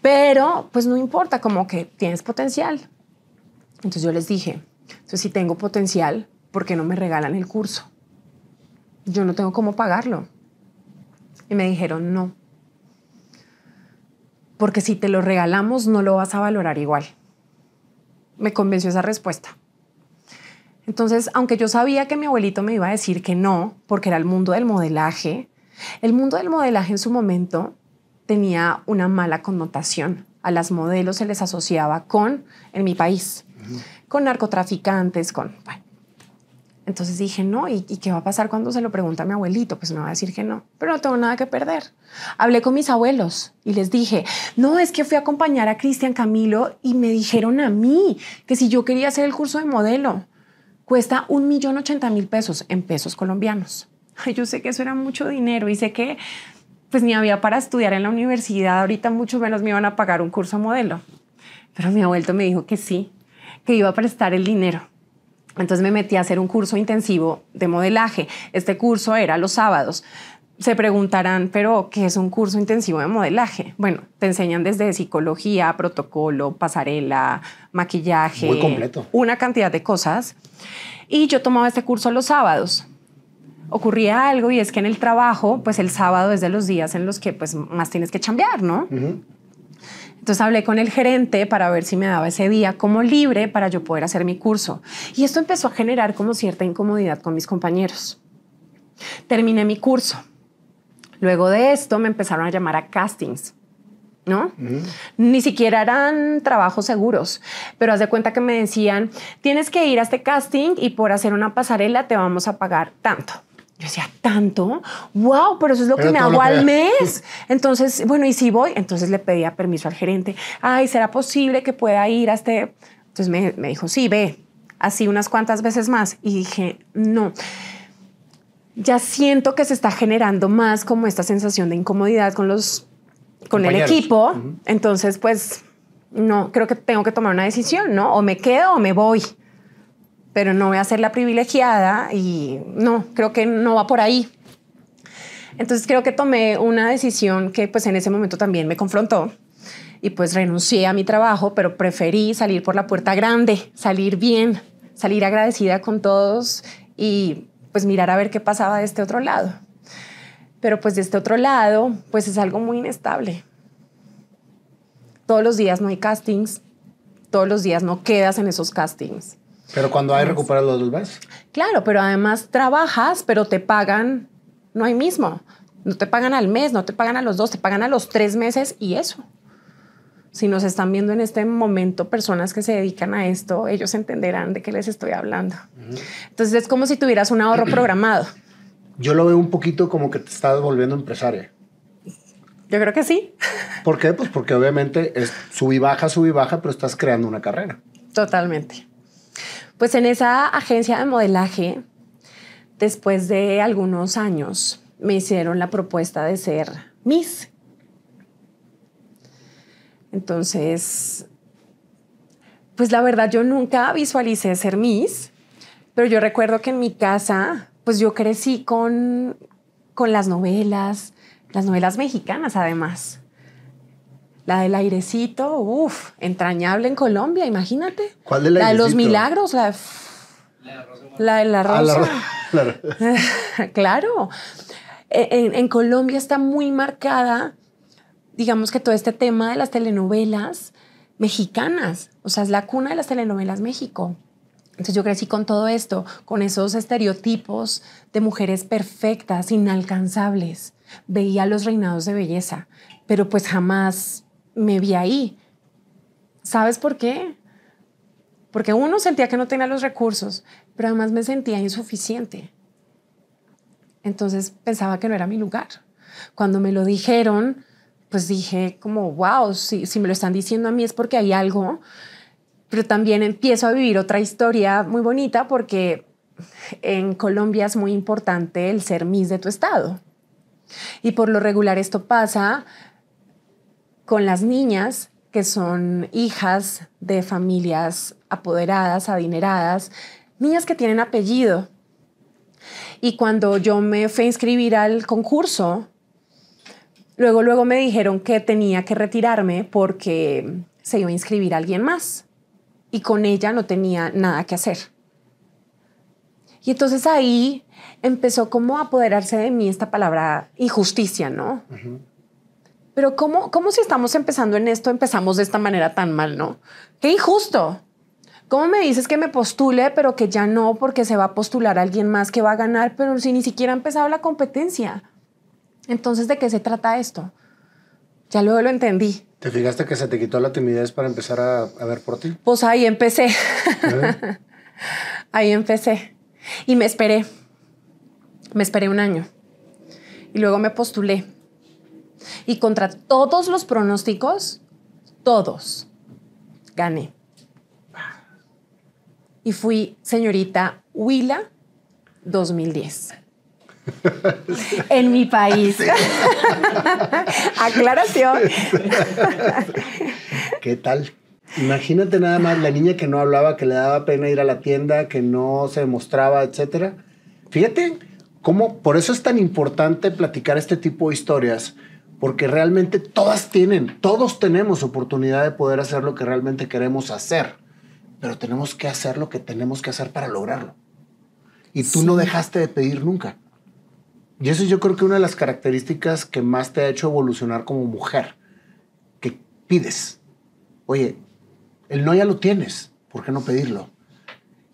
Pero pues no importa, como que tienes potencial. Entonces yo les dije, si tengo potencial, ¿por qué no me regalan el curso? Yo no tengo cómo pagarlo. Y me dijeron, no. Porque si te lo regalamos, no lo vas a valorar igual. Me convenció esa respuesta. Entonces, aunque yo sabía que mi abuelito me iba a decir que no, porque era el mundo del modelaje, el mundo del modelaje en su momento tenía una mala connotación. A las modelos se les asociaba con, en mi país, con narcotraficantes, con... Entonces dije, no, ¿y, qué va a pasar cuando se lo pregunte a mi abuelito? Pues me va a decir que no, pero no tengo nada que perder. Hablé con mis abuelos y les dije, no, es que fui a acompañar a Cristian Camilo y me dijeron a mí que si yo quería hacer el curso de modelo, cuesta un millón ochenta mil pesos en pesos colombianos yo sé que eso era mucho dinero y sé que pues ni había para estudiar en la universidad, ahorita mucho menos me iban a pagar un curso modelo. Pero mi abuelo me dijo que sí, que iba a prestar el dinero. Entonces me metí a hacer un curso intensivo de modelaje. Este curso era los sábados. Se preguntarán, pero ¿qué es un curso intensivo de modelaje? Bueno, te enseñan desde psicología, protocolo, pasarela, maquillaje. Muy completo. Una cantidad de cosas. Y yo tomaba este curso los sábados ocurría algo y es que en el trabajo, pues el sábado es de los días en los que pues más tienes que chambear, ¿no? Entonces hablé con el gerente para ver si me daba ese día como libre para yo poder hacer mi curso. Y esto empezó a generar como cierta incomodidad con mis compañeros. Terminé mi curso. Luego de esto me empezaron a llamar a castings. ¿no? Ni siquiera eran trabajos seguros, pero haz de cuenta que me decían, tienes que ir a este casting y por hacer una pasarela te vamos a pagar tanto. Yo decía, ¿tanto? ¡Wow! Pero eso es lo que me hago al mes. Entonces, bueno, ¿y si voy? Entonces le pedía permiso al gerente. Ay, ¿será posible que pueda ir a este...? Entonces me, dijo, sí, ve. Así unas cuantas veces más. Y dije, no ya siento que se está generando más como esta sensación de incomodidad con los con el equipo, entonces pues no, creo que tengo que tomar una decisión, ¿no? O me quedo o me voy pero no voy a ser la privilegiada y no, creo que no va por ahí. Entonces creo que tomé una decisión que pues en ese momento también me confrontó y pues renuncié a mi trabajo, pero preferí salir por la puerta grande, salir bien, salir agradecida con todos y pues mirar a ver qué pasaba de este otro lado. Pero pues de este otro lado pues es algo muy inestable. Todos los días no hay castings, todos los días no quedas en esos castings pero cuando hay recuperas los dos meses? Claro, pero además trabajas, pero te pagan no hay mismo. No te pagan al mes, no te pagan a los dos, te pagan a los tres meses y eso. Si nos están viendo en este momento personas que se dedican a esto, ellos entenderán de qué les estoy hablando. Entonces es como si tuvieras un ahorro programado. Yo lo veo un poquito como que te estás volviendo empresaria. Yo creo que sí. ¿Por qué? Pues porque obviamente es sub y baja, sub y baja, pero estás creando una carrera. Totalmente. Pues en esa agencia de modelaje, después de algunos años, me hicieron la propuesta de ser Miss. Entonces, pues la verdad yo nunca visualicé ser Miss, pero yo recuerdo que en mi casa, pues yo crecí con, con las novelas, las novelas mexicanas además. La del airecito, uff, entrañable en Colombia, imagínate. ¿Cuál La de los milagros, la de... La de la ah, rosa. claro. En, e, en, Colombia está muy marcada, digamos que todo este tema de las telenovelas mexicanas. O sea, es la cuna de las telenovelas México. Entonces yo crecí con todo esto, con esos estereotipos de mujeres perfectas, inalcanzables. Veía los reinados de belleza, pero pues jamás me vi ahí. ¿Sabes por qué? Porque uno sentía que no tenía los recursos, pero además me sentía insuficiente. Entonces pensaba que no era mi lugar. Cuando me lo dijeron, pues dije como, wow, si, si me lo están diciendo a mí es porque hay algo, pero también empiezo a vivir otra historia muy bonita porque en Colombia es muy importante el ser mis de tu estado. Y por lo regular esto pasa con las niñas que son hijas de familias apoderadas, adineradas, niñas que tienen apellido. Y cuando yo me fui a inscribir al concurso, luego, luego me dijeron que tenía que retirarme porque se iba a inscribir alguien más y con ella no tenía nada que hacer. Y entonces ahí empezó como a apoderarse de mí esta palabra injusticia, ¿no? Pero ¿cómo, si estamos empezando en esto, empezamos de esta manera tan mal, ¿no? Qué injusto. ¿Cómo me dices que me postule, pero que ya no, porque se va a postular alguien más que va a ganar, pero si ni siquiera ha empezado la competencia? Entonces, ¿de qué se trata esto? Ya luego lo entendí. ¿Te fijaste que se te quitó la timidez para empezar a, ver por ti? Pues ahí empecé. ¿Eh? ahí empecé. Y me esperé. Me esperé un año. Y luego me postulé. Y contra todos los pronósticos, todos, gané. Y fui señorita Huila 2010. en mi país. Aclaración. ¿Qué tal? Imagínate nada más la niña que no hablaba, que le daba pena ir a la tienda, que no se mostraba, etcétera. Fíjate cómo por eso es tan importante platicar este tipo de historias, porque realmente todas tienen, todos tenemos oportunidad de poder hacer lo que realmente queremos hacer, pero tenemos que hacer lo que tenemos que hacer para lograrlo. Y tú no dejaste de pedir nunca. Y eso yo creo que una de las características que más te ha hecho evolucionar como mujer, que pides. Oye, el no ya lo tienes, ¿por qué no pedirlo?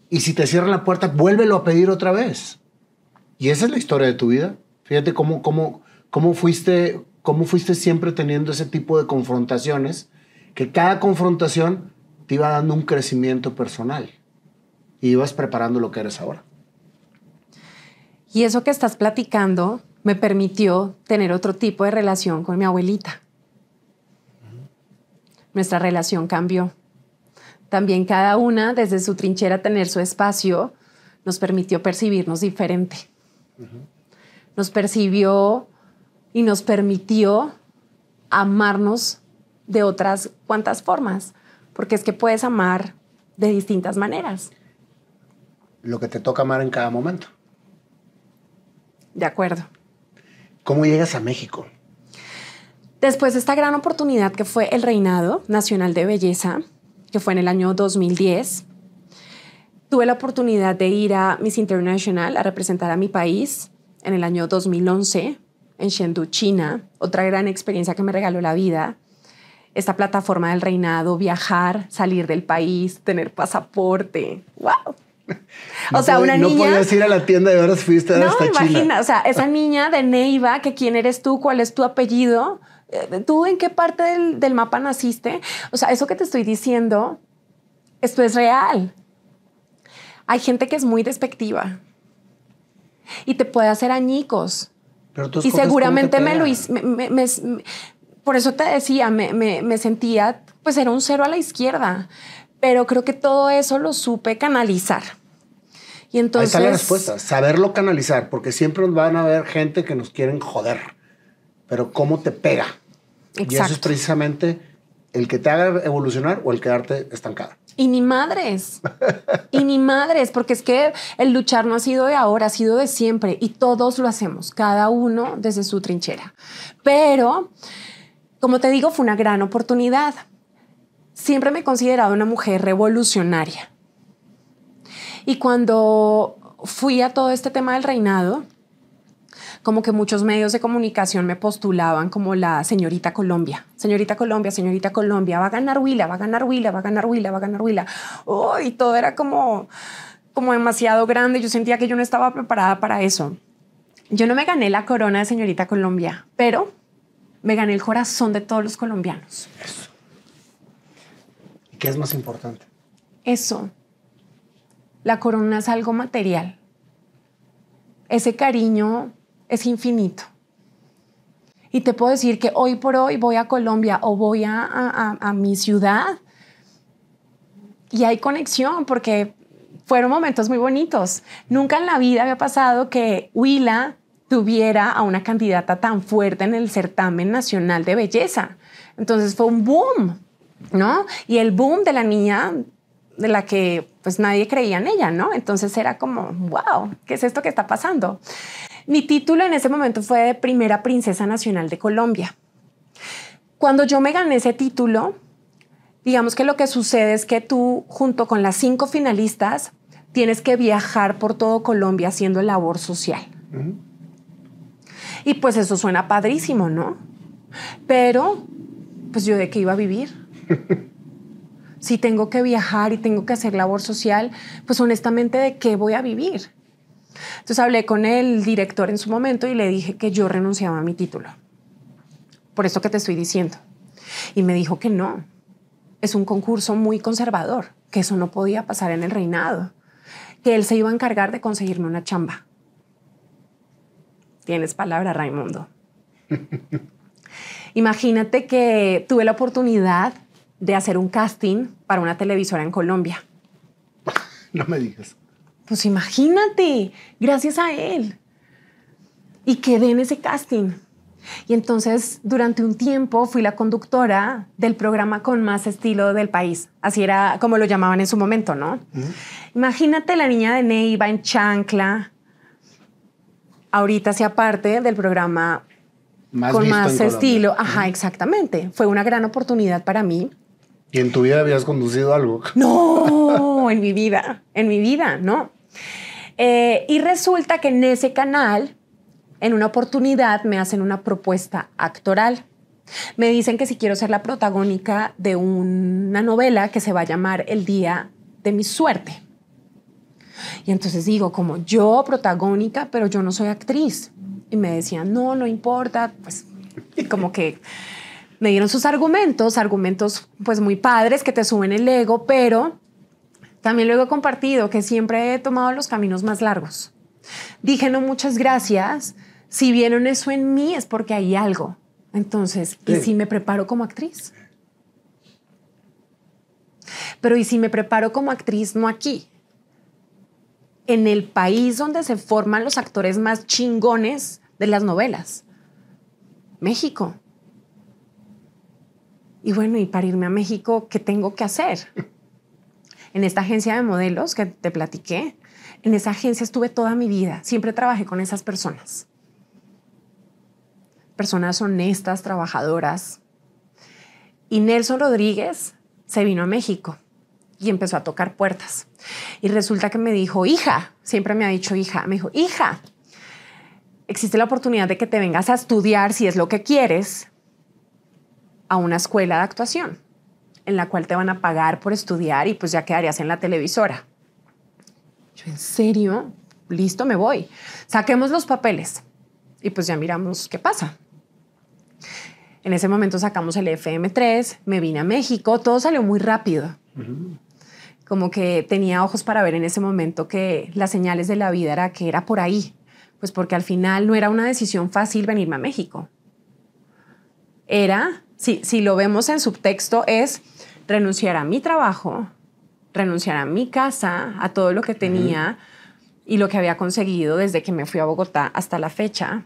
Y si te cierran la puerta, vuélvelo a pedir otra vez. Y esa es la historia de tu vida. Fíjate cómo, cómo, cómo fuiste, cómo fuiste siempre teniendo ese tipo de confrontaciones, que cada confrontación te iba dando un crecimiento personal y ibas preparando lo que eres ahora. Y eso que estás platicando me permitió tener otro tipo de relación con mi abuelita. Nuestra relación cambió. También cada una, desde su trinchera, tener su espacio, nos permitió percibirnos diferente. Nos percibió y nos permitió amarnos de otras cuantas formas, porque es que puedes amar de distintas maneras. Lo que te toca amar en cada momento. De acuerdo. ¿Cómo llegas a México? Después de esta gran oportunidad que fue el Reinado Nacional de Belleza, que fue en el año 2010, tuve la oportunidad de ir a Miss International a representar a mi país en el año 2011 en Shendu, China, otra gran experiencia que me regaló la vida. Esta plataforma del reinado, viajar, salir del país, tener pasaporte. ¡Wow! o sea, una niña. No podías ir a la tienda de horas fuiste no, hasta imagina, O sea, esa niña de Neiva, que quién eres tú, cuál es tu apellido, eh, tú en qué parte del, del mapa naciste. O sea, eso que te estoy diciendo, esto es real. Hay gente que es muy despectiva y te puede hacer añicos y seguramente me lo hice, por eso te decía, me, sentía, pues era un cero a la izquierda, pero creo que todo eso lo supe canalizar. Y entonces... la respuesta, saberlo canalizar, porque siempre van a haber gente que nos quieren joder, pero cómo te pega. Y eso es precisamente el que te haga evolucionar o el quedarte estancada. Y ni madres, y ni madres, porque es que el luchar no ha sido de ahora, ha sido de siempre y todos lo hacemos, cada uno desde su trinchera. Pero, como te digo, fue una gran oportunidad. Siempre me he considerado una mujer revolucionaria. Y cuando fui a todo este tema del reinado, como que muchos medios de comunicación me postulaban como la señorita Colombia, señorita Colombia, señorita Colombia, va a ganar Huila, va a ganar Huila, va a ganar Huila, va a ganar Huila. y todo era como, como demasiado grande, yo sentía que yo no estaba preparada para eso. Yo no me gané la corona de señorita Colombia, pero me gané el corazón de todos los colombianos. Eso. ¿Qué es más importante? Eso. La corona es algo material. Ese cariño es infinito. Y te puedo decir que hoy por hoy voy a Colombia o voy a, mi ciudad y hay conexión porque fueron momentos muy bonitos. Nunca en la vida había pasado que Huila tuviera a una candidata tan fuerte en el certamen nacional de belleza. Entonces fue un boom, ¿no? Y el boom de la niña de la que pues nadie creía en ella, ¿no? Entonces era como, wow, ¿qué es esto que está pasando? Mi título en ese momento fue de Primera Princesa Nacional de Colombia. Cuando yo me gané ese título, digamos que lo que sucede es que tú, junto con las cinco finalistas, tienes que viajar por todo Colombia haciendo labor social. Y pues eso suena padrísimo, ¿no? Pero, pues yo de qué iba a vivir. si tengo que viajar y tengo que hacer labor social, pues honestamente de qué voy a vivir. Entonces hablé con el director en su momento y le dije que yo renunciaba a mi título, por esto que te estoy diciendo. Y me dijo que no, es un concurso muy conservador, que eso no podía pasar en el reinado, que él se iba a encargar de conseguirme una chamba. Tienes palabra, Raimundo. Imagínate que tuve la oportunidad de hacer un casting para una televisora en Colombia. No me digas. Pues imagínate, gracias a él. Y quedé en ese casting. Y entonces, durante un tiempo, fui la conductora del programa con más estilo del país. Así era como lo llamaban en su momento, ¿no? Imagínate la niña de Neiva en chancla. Ahorita se parte del programa con más estilo. Ajá, exactamente. Fue una gran oportunidad para mí. ¿Y en tu vida habías conducido algo? No, en mi vida, en mi vida, no. Eh, y resulta que en ese canal, en una oportunidad, me hacen una propuesta actoral. Me dicen que si quiero ser la protagónica de una novela que se va a llamar El Día de mi Suerte. Y entonces digo, como yo protagónica, pero yo no soy actriz. Y me decían, no, no importa, pues como que me dieron sus argumentos, argumentos pues muy padres que te suben el ego, pero también luego he compartido que siempre he tomado los caminos más largos. Dije no muchas gracias. Si vieron eso en mí es porque hay algo. Entonces, ¿y si me preparo como actriz? Pero ¿y si me preparo como actriz no aquí? En el país donde se forman los actores más chingones de las novelas. México. Y bueno, y para irme a México, ¿qué tengo que hacer? en esta agencia de modelos que te platiqué, en esa agencia estuve toda mi vida, siempre trabajé con esas personas. Personas honestas, trabajadoras. Y Nelson Rodríguez se vino a México y empezó a tocar puertas. Y resulta que me dijo, hija, siempre me ha dicho hija, me dijo, hija, existe la oportunidad de que te vengas a estudiar, si es lo que quieres, a una escuela de actuación en la cual te van a pagar por estudiar y pues ya quedarías en la televisora. Yo, ¿en serio? Listo, me voy. Saquemos los papeles y pues ya miramos qué pasa. En ese momento sacamos el FM3, me vine a México, todo salió muy rápido. Como que tenía ojos para ver en ese momento que las señales de la vida era que era por ahí, pues porque al final no era una decisión fácil venirme a México. Era si, lo vemos en subtexto, es renunciar a mi trabajo, renunciar a mi casa, a todo lo que tenía y lo que había conseguido desde que me fui a Bogotá hasta la fecha,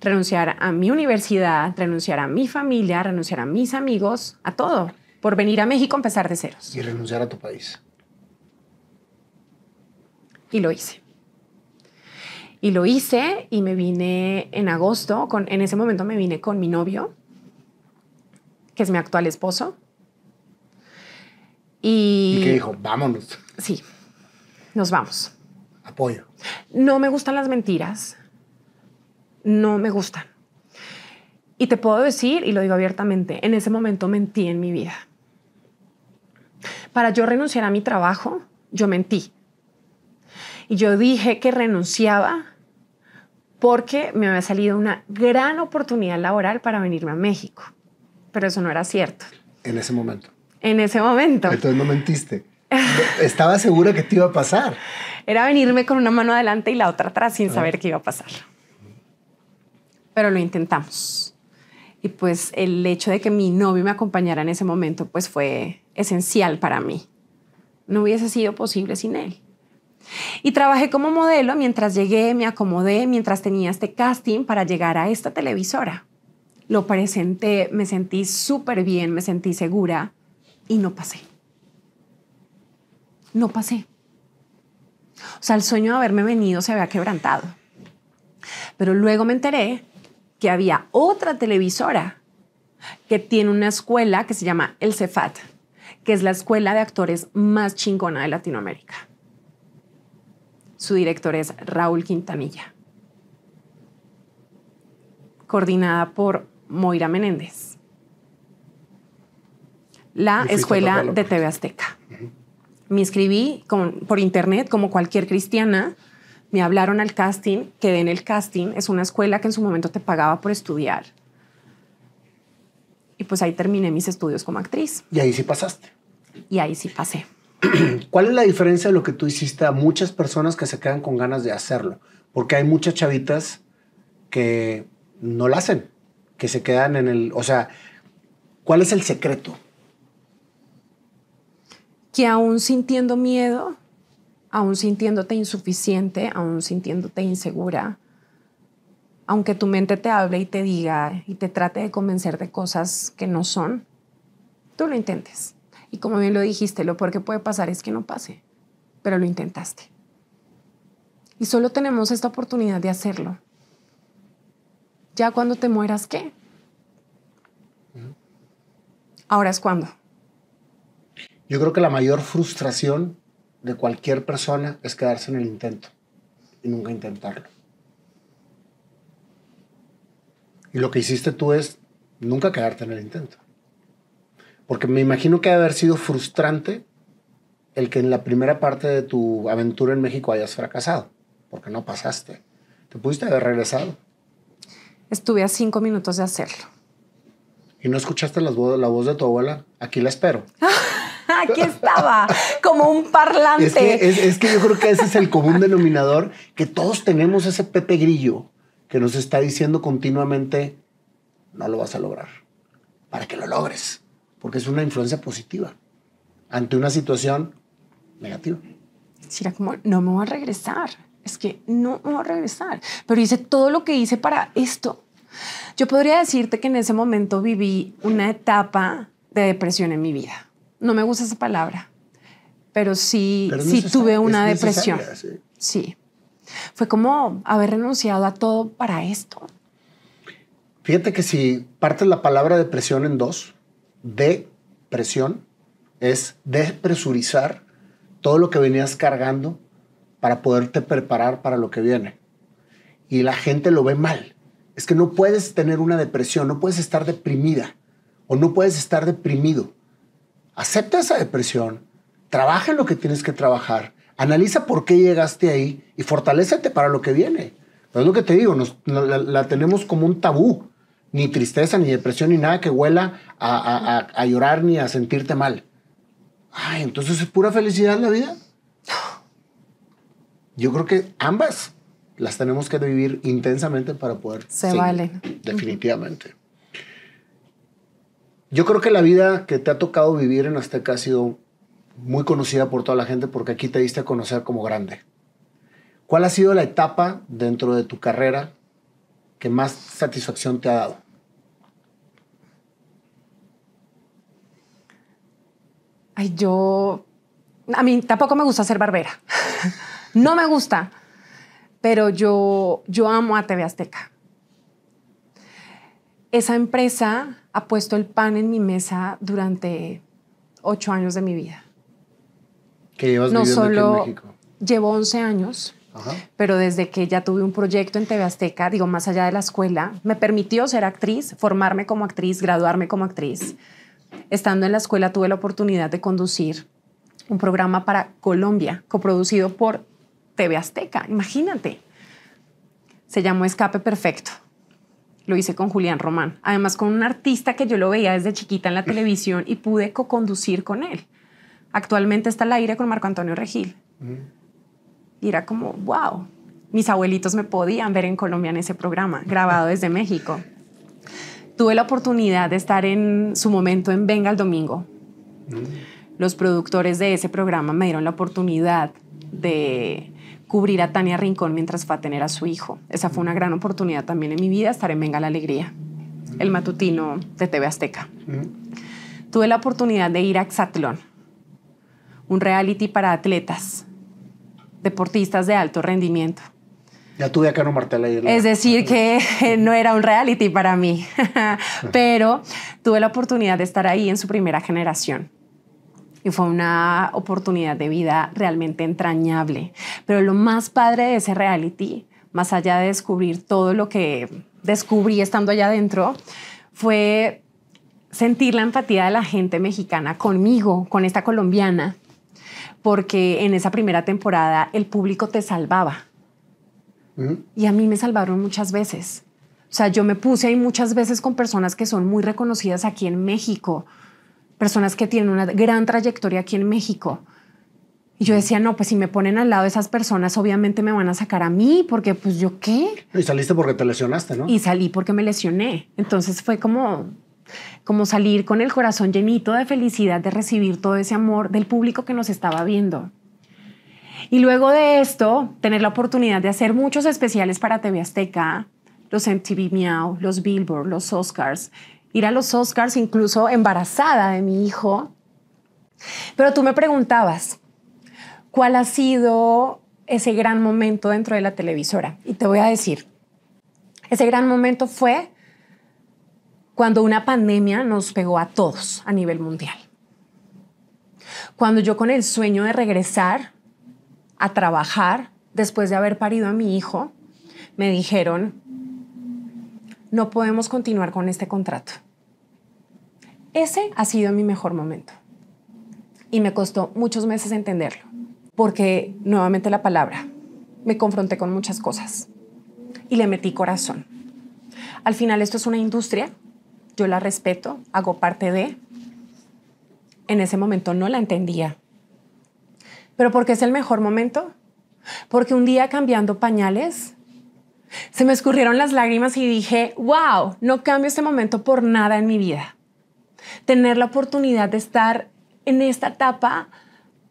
renunciar a mi universidad, renunciar a mi familia, renunciar a mis amigos, a todo, por venir a México a empezar de ceros. Y renunciar a tu país. Y lo hice. Y lo hice y me vine en agosto, con, en ese momento me vine con mi novio que es mi actual esposo. Y, ¿Y que dijo, vámonos. Sí, nos vamos. Apoyo. No me gustan las mentiras. No me gustan. Y te puedo decir, y lo digo abiertamente, en ese momento mentí en mi vida. Para yo renunciar a mi trabajo, yo mentí. Y yo dije que renunciaba porque me había salido una gran oportunidad laboral para venirme a México pero eso no era cierto. En ese momento. En ese momento. Entonces no mentiste. Estaba segura que te iba a pasar. Era venirme con una mano adelante y la otra atrás sin ah. saber qué iba a pasar. Pero lo intentamos. Y pues el hecho de que mi novio me acompañara en ese momento pues fue esencial para mí. No hubiese sido posible sin él. Y trabajé como modelo mientras llegué, me acomodé, mientras tenía este casting para llegar a esta televisora lo presenté, me sentí súper bien, me sentí segura y no pasé. No pasé. O sea, el sueño de haberme venido se había quebrantado. Pero luego me enteré que había otra televisora que tiene una escuela que se llama El Cefat, que es la escuela de actores más chingona de Latinoamérica. Su director es Raúl Quintanilla, coordinada por Moira Menéndez, la escuela de TV Azteca. Me inscribí por internet como cualquier cristiana. Me hablaron al casting, quedé en el casting. Es una escuela que en su momento te pagaba por estudiar. Y pues ahí terminé mis estudios como actriz. Y ahí sí pasaste. Y ahí sí pasé. ¿Cuál es la diferencia de lo que tú hiciste a muchas personas que se quedan con ganas de hacerlo? Porque hay muchas chavitas que no lo hacen que se quedan en el, o sea, ¿cuál es el secreto? Que aún sintiendo miedo, aún sintiéndote insuficiente, aún sintiéndote insegura, aunque tu mente te hable y te diga y te trate de convencer de cosas que no son, tú lo intentes. Y como bien lo dijiste, lo peor que puede pasar es que no pase, pero lo intentaste. Y solo tenemos esta oportunidad de hacerlo ya cuando te mueras, ¿qué? Ahora es cuando. Yo creo que la mayor frustración de cualquier persona es quedarse en el intento y nunca intentarlo. Y lo que hiciste tú es nunca quedarte en el intento. Porque me imagino que debe haber sido frustrante el que en la primera parte de tu aventura en México hayas fracasado, porque no pasaste. Te pudiste haber regresado, estuve a cinco minutos de hacerlo. ¿Y no escuchaste la voz de tu abuela? Aquí la espero. Aquí estaba, como un parlante. Es que, yo creo que ese es el común denominador, que todos tenemos ese Pepe Grillo que nos está diciendo continuamente, no lo vas a lograr, para que lo logres, porque es una influencia positiva ante una situación negativa. Era como, no me voy a regresar es que no me voy a regresar, pero hice todo lo que hice para esto. Yo podría decirte que en ese momento viví una etapa de depresión en mi vida. No me gusta esa palabra, pero sí, sí tuve una depresión. Sí. sí. Fue como haber renunciado a todo para esto. Fíjate que si partes la palabra depresión en dos, depresión es despresurizar todo lo que venías cargando para poderte preparar para lo que viene. Y la gente lo ve mal. Es que no puedes tener una depresión, no puedes estar deprimida o no puedes estar deprimido. Acepta esa depresión, trabaja en lo que tienes que trabajar, analiza por qué llegaste ahí y fortalécete para lo que viene. es lo que te digo, la, tenemos como un tabú. Ni tristeza, ni depresión, ni nada que huela a, a llorar ni a sentirte mal. Ay, entonces es pura felicidad la vida yo creo que ambas las tenemos que vivir intensamente para poder. Se vale. Definitivamente. Yo creo que la vida que te ha tocado vivir en Azteca ha sido muy conocida por toda la gente porque aquí te diste a conocer como grande. ¿Cuál ha sido la etapa dentro de tu carrera que más satisfacción te ha dado? Ay, yo... A mí tampoco me gusta ser barbera. No me gusta, pero yo, yo amo a TV Azteca. Esa empresa ha puesto el pan en mi mesa durante ocho años de mi vida. ¿Qué llevas no solo aquí en Llevo 11 años, pero desde que ya tuve un proyecto en TV Azteca, digo, más allá de la escuela, me permitió ser actriz, formarme como actriz, graduarme como actriz. Estando en la escuela tuve la oportunidad de conducir un programa para Colombia, coproducido por TV Azteca, imagínate. Se llamó Escape Perfecto. Lo hice con Julián Román, además con un artista que yo lo veía desde chiquita en la televisión y pude co-conducir con él. Actualmente está al aire con Marco Antonio Regil. Y era como, wow, mis abuelitos me podían ver en Colombia en ese programa, grabado desde México. Tuve la oportunidad de estar en su momento en Venga el Domingo. Mm. Los productores de ese programa me dieron la oportunidad de cubrir a Tania Rincón mientras fue a tener a su hijo. Esa fue una gran oportunidad también en mi vida, estar en Venga la Alegría, el matutino de TV Azteca. Mm. Tuve la oportunidad de ir a Xatlón, un reality para atletas, deportistas de alto rendimiento. Ya tuve acá no Martela Es decir, que no era un reality para mí, pero tuve la oportunidad de estar ahí en su primera generación y fue una oportunidad de vida realmente entrañable. Pero lo más padre de ese reality, más allá de descubrir todo lo que descubrí estando allá adentro, fue sentir la empatía de la gente mexicana conmigo, con esta colombiana, porque en esa primera temporada el público te salvaba. Y a mí me salvaron muchas veces. O sea, yo me puse ahí muchas veces con personas que son muy reconocidas aquí en México, personas que tienen una gran trayectoria aquí en México. Y yo decía, no, pues si me ponen al lado de esas personas, obviamente me van a sacar a mí, porque pues yo qué. Y saliste porque te lesionaste, ¿no? Y salí porque me lesioné. Entonces fue como, como salir con el corazón llenito de felicidad de recibir todo ese amor del público que nos estaba viendo. Y luego de esto, tener la oportunidad de hacer muchos especiales para TV Azteca, los MTV Meow, los Billboard, los Oscars, ir a los Oscars, incluso embarazada de mi hijo. Pero tú me preguntabas, ¿cuál ha sido ese gran momento dentro de la televisora? Y te voy a decir, ese gran momento fue cuando una pandemia nos pegó a todos a nivel mundial. Cuando yo con el sueño de regresar a trabajar después de haber parido a mi hijo, me dijeron, no podemos continuar con este contrato. Ese ha sido mi mejor momento. Y me costó muchos meses entenderlo, porque nuevamente la palabra, me confronté con muchas cosas y le metí corazón. Al final esto es una industria, yo la respeto, hago parte de, en ese momento no la entendía. Pero porque es el mejor momento? Porque un día cambiando pañales se me escurrieron las lágrimas y dije, wow, no cambio este momento por nada en mi vida. Tener la oportunidad de estar en esta etapa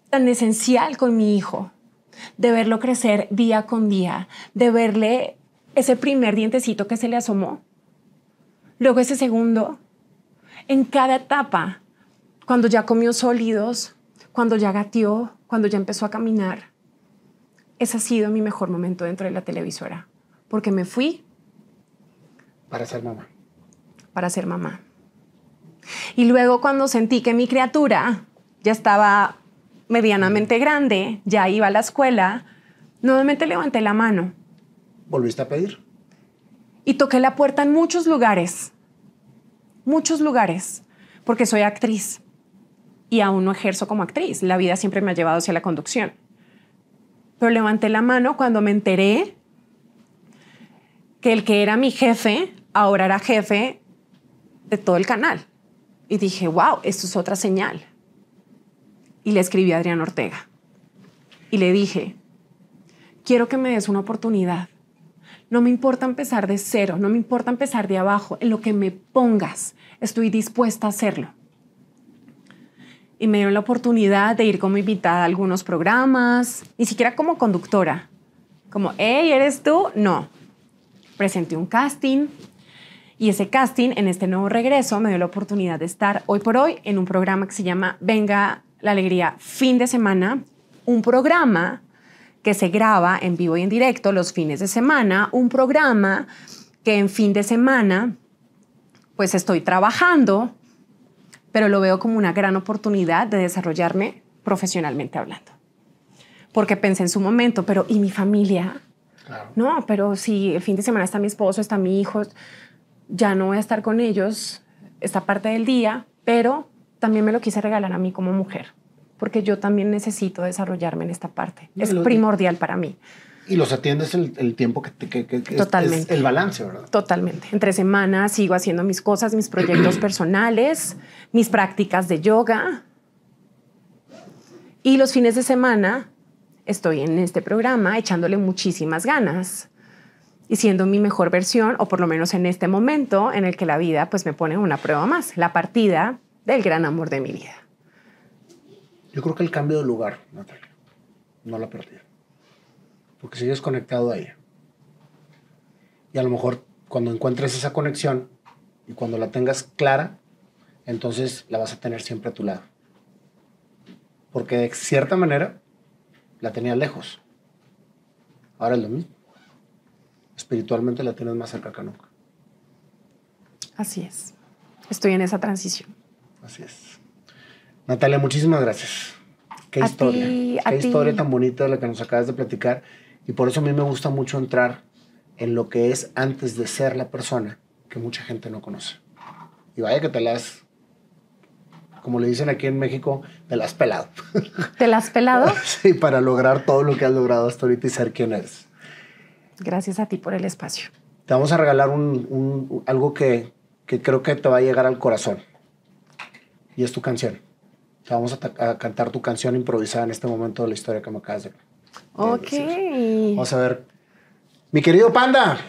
tan esencial con mi hijo, de verlo crecer día con día, de verle ese primer dientecito que se le asomó, luego ese segundo, en cada etapa, cuando ya comió sólidos, cuando ya gateó, cuando ya empezó a caminar, ese ha sido mi mejor momento dentro de la televisora. Porque me fui. Para ser mamá. Para ser mamá. Y luego cuando sentí que mi criatura ya estaba medianamente grande, ya iba a la escuela, nuevamente levanté la mano. ¿Volviste a pedir? Y toqué la puerta en muchos lugares, muchos lugares, porque soy actriz y aún no ejerzo como actriz. La vida siempre me ha llevado hacia la conducción. Pero levanté la mano cuando me enteré que el que era mi jefe ahora era jefe de todo el canal. Y dije, wow, esto es otra señal. Y le escribí a Adrián Ortega. Y le dije, quiero que me des una oportunidad. No me importa empezar de cero, no me importa empezar de abajo, en lo que me pongas, estoy dispuesta a hacerlo. Y me dio la oportunidad de ir como invitada a algunos programas, ni siquiera como conductora. Como, hey, ¿eres tú? No, presenté un casting y ese casting en este nuevo regreso me dio la oportunidad de estar hoy por hoy en un programa que se llama Venga la Alegría Fin de Semana, un programa que se graba en vivo y en directo los fines de semana, un programa que en fin de semana pues estoy trabajando, pero lo veo como una gran oportunidad de desarrollarme profesionalmente hablando. Porque pensé en su momento, pero ¿y mi familia? No, pero si el fin de semana está mi esposo, está mi hijo, ya no voy a estar con ellos esta parte del día, pero también me lo quise regalar a mí como mujer, porque yo también necesito desarrollarme en esta parte. es primordial para mí. Y los atiendes el, tiempo que, Totalmente. el balance, ¿verdad? Totalmente. Entre semanas sigo haciendo mis cosas, mis proyectos personales, mis prácticas de yoga. Y los fines de semana estoy en este programa echándole muchísimas ganas y siendo mi mejor versión, o por lo menos en este momento en el que la vida pues me pone una prueba más, la partida del gran amor de mi vida. Yo creo que el cambio de lugar, Natalia, no la partida. Porque sigues conectado a ella. Y a lo mejor cuando encuentres esa conexión y cuando la tengas clara, entonces la vas a tener siempre a tu lado. Porque de cierta manera la tenía lejos. Ahora es lo mismo. Espiritualmente la tienes más cerca que nunca. Así es. Estoy en esa transición. Así es. Natalia, muchísimas gracias. Qué historia. Qué historia tan bonita la que nos acabas de platicar. Y por eso a mí me gusta mucho entrar en lo que es antes de ser la persona que mucha gente no conoce. Y vaya que te la has como le dicen aquí en México, te la has pelado. ¿Te la has pelado? sí, para lograr todo lo que has logrado hasta ahorita y ser quien eres. Gracias a ti por el espacio. Te vamos a regalar un, algo que, creo que te va a llegar al corazón. Y es tu canción. Te vamos a, cantar tu canción improvisada en este momento de la historia que me acabas de, ver. Ok. Vamos a ver. Mi querido panda,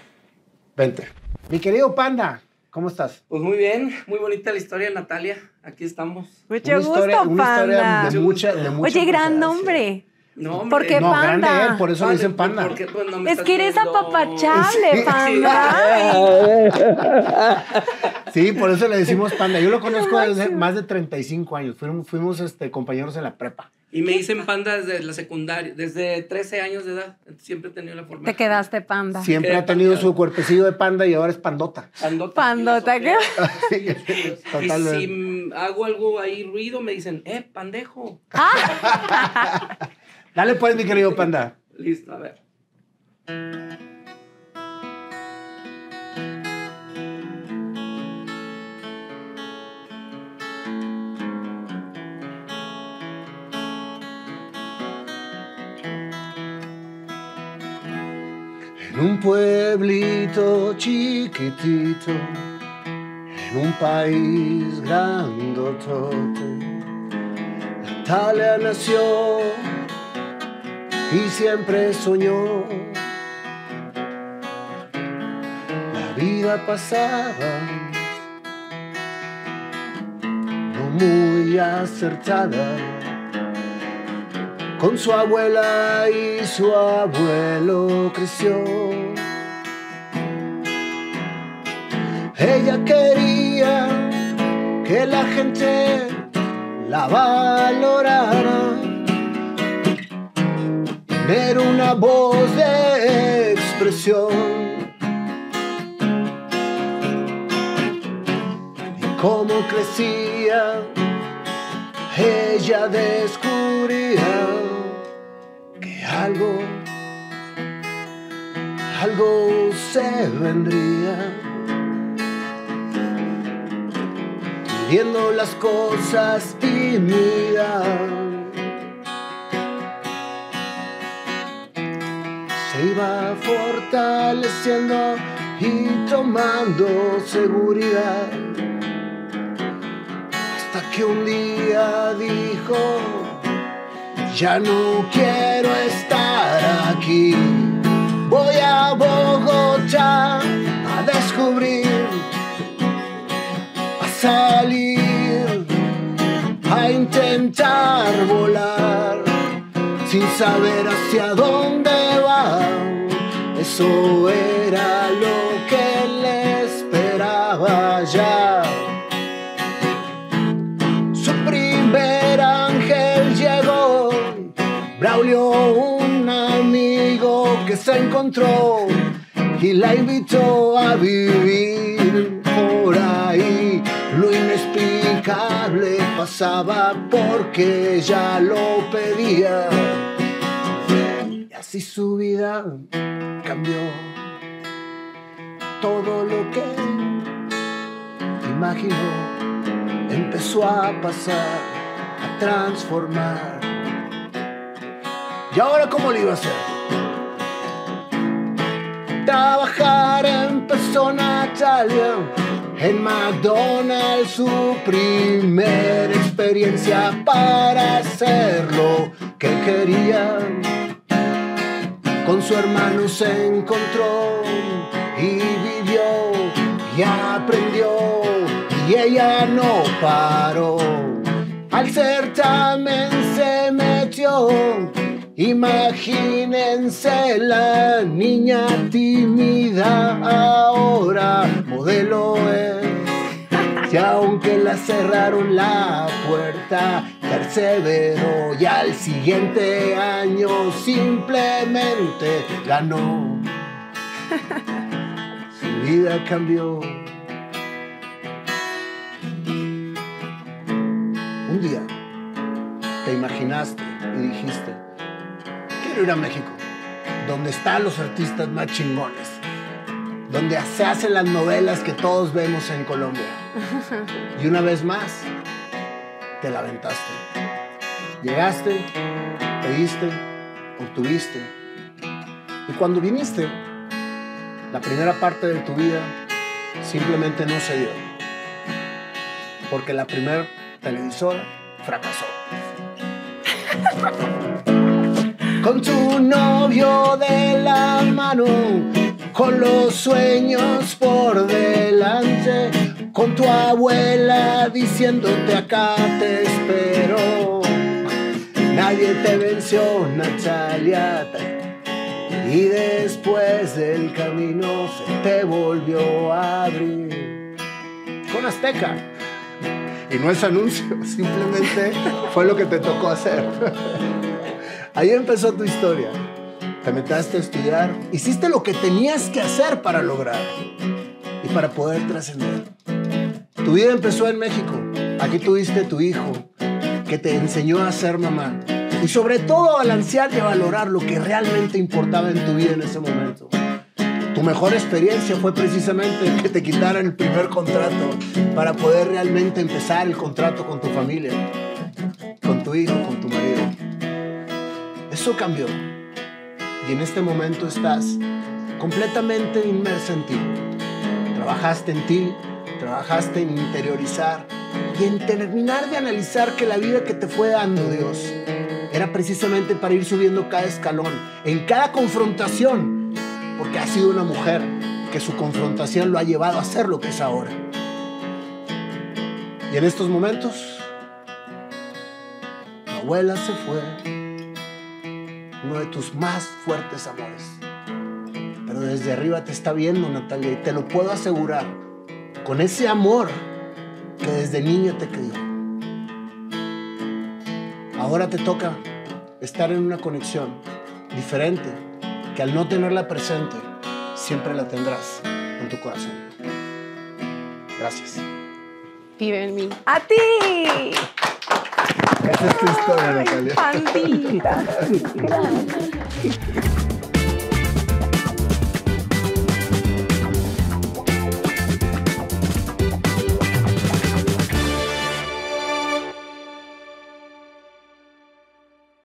vente. Mi querido panda. ¿Cómo estás? Pues muy bien, muy bonita la historia, Natalia. Aquí estamos. Mucho pues, gusto, Panda. historia de mucha, de mucha Oye, gran nombre. No, Porque panda. Grande por eso le dicen panda. es que eres apapachable, panda. Sí. por eso le decimos panda. Yo lo conozco desde más de 35 años. Fuimos, este, compañeros en la prepa. Y me dicen panda desde la secundaria, desde 13 años de edad. Siempre he tenido la forma. Te quedaste panda. Siempre ha tenido su cuerpecillo de panda y ahora es pandota. Pandota. Pandota, ¿qué? Y si eh. hago algo ahí ruido, me dicen, eh, pandejo. Ah. Dale pues, mi querido panda. Listo, a ver. En un pueblito chiquitito, en un país grandotote, Natalia nació y siempre soñó. La vida pasaba, no muy acertada, con su abuela y su abuelo creció. Ella quería que la gente la valorara Ver una voz de expresión. Y cómo crecía, ella descubría que algo, algo se vendría. Viendo las cosas tímidas fortaleciendo y tomando seguridad. Hasta que un día dijo, ya no quiero estar aquí. Voy a Bogotá a descubrir, a salir, a intentar volar, sin saber hacia dónde va eso era lo que le esperaba ya. Su primer ángel llegó, Braulio, un amigo que se encontró y la invitó a vivir por ahí. Lo inexplicable pasaba porque ya lo pedía si su vida cambió todo lo que imaginó empezó a pasar, a transformar. ¿Y ahora cómo lo iba a hacer? Trabajar en persona Natalia en McDonald's, su primera experiencia para hacer lo que quería con su hermano se encontró y vivió y aprendió y ella no paró. Al certamen se metió, imagínense la niña tímida ahora modelo es. si aunque la cerraron la puerta, perseveró y al siguiente año simplemente ganó. Su vida cambió. Un día te imaginaste y dijiste, quiero ir a México, donde están los artistas más chingones, donde se hacen las novelas que todos vemos en Colombia. Y una vez más, te la aventaste. Llegaste, pediste, obtuviste. Y cuando viniste, la primera parte de tu vida simplemente no se dio. Porque la primera televisora fracasó. Con tu novio de la mano, con los sueños por delante con tu abuela diciéndote acá te espero. Nadie te venció, Natalia. Y después del camino se te volvió a abrir. Con Azteca. Y no es anuncio, simplemente fue lo que te tocó hacer. Ahí empezó tu historia. Te metaste a estudiar, hiciste lo que tenías que hacer para lograr y para poder trascender. Tu vida empezó en México. Aquí tuviste tu hijo que te enseñó a ser mamá. Y sobre todo a balancear y a valorar lo que realmente importaba en tu vida en ese momento. Tu mejor experiencia fue precisamente que te quitaran el primer contrato para poder realmente empezar el contrato con tu familia, con tu hijo, con tu marido. Eso cambió. Y en este momento estás completamente inmersa en ti. Trabajaste en ti, trabajaste en interiorizar y en terminar de analizar que la vida que te fue dando Dios era precisamente para ir subiendo cada escalón, en cada confrontación, porque ha sido una mujer que su confrontación lo ha llevado a ser lo que es ahora. Y en estos momentos, tu abuela se fue, uno de tus más fuertes amores. Pero desde arriba te está viendo, Natalia, y te lo puedo asegurar con ese amor que desde niño te crió. Ahora te toca estar en una conexión diferente que al no tenerla presente, siempre la tendrás en tu corazón. Gracias. Vive en mí. ¡A ti! Esa es tu Natalia. Pandita.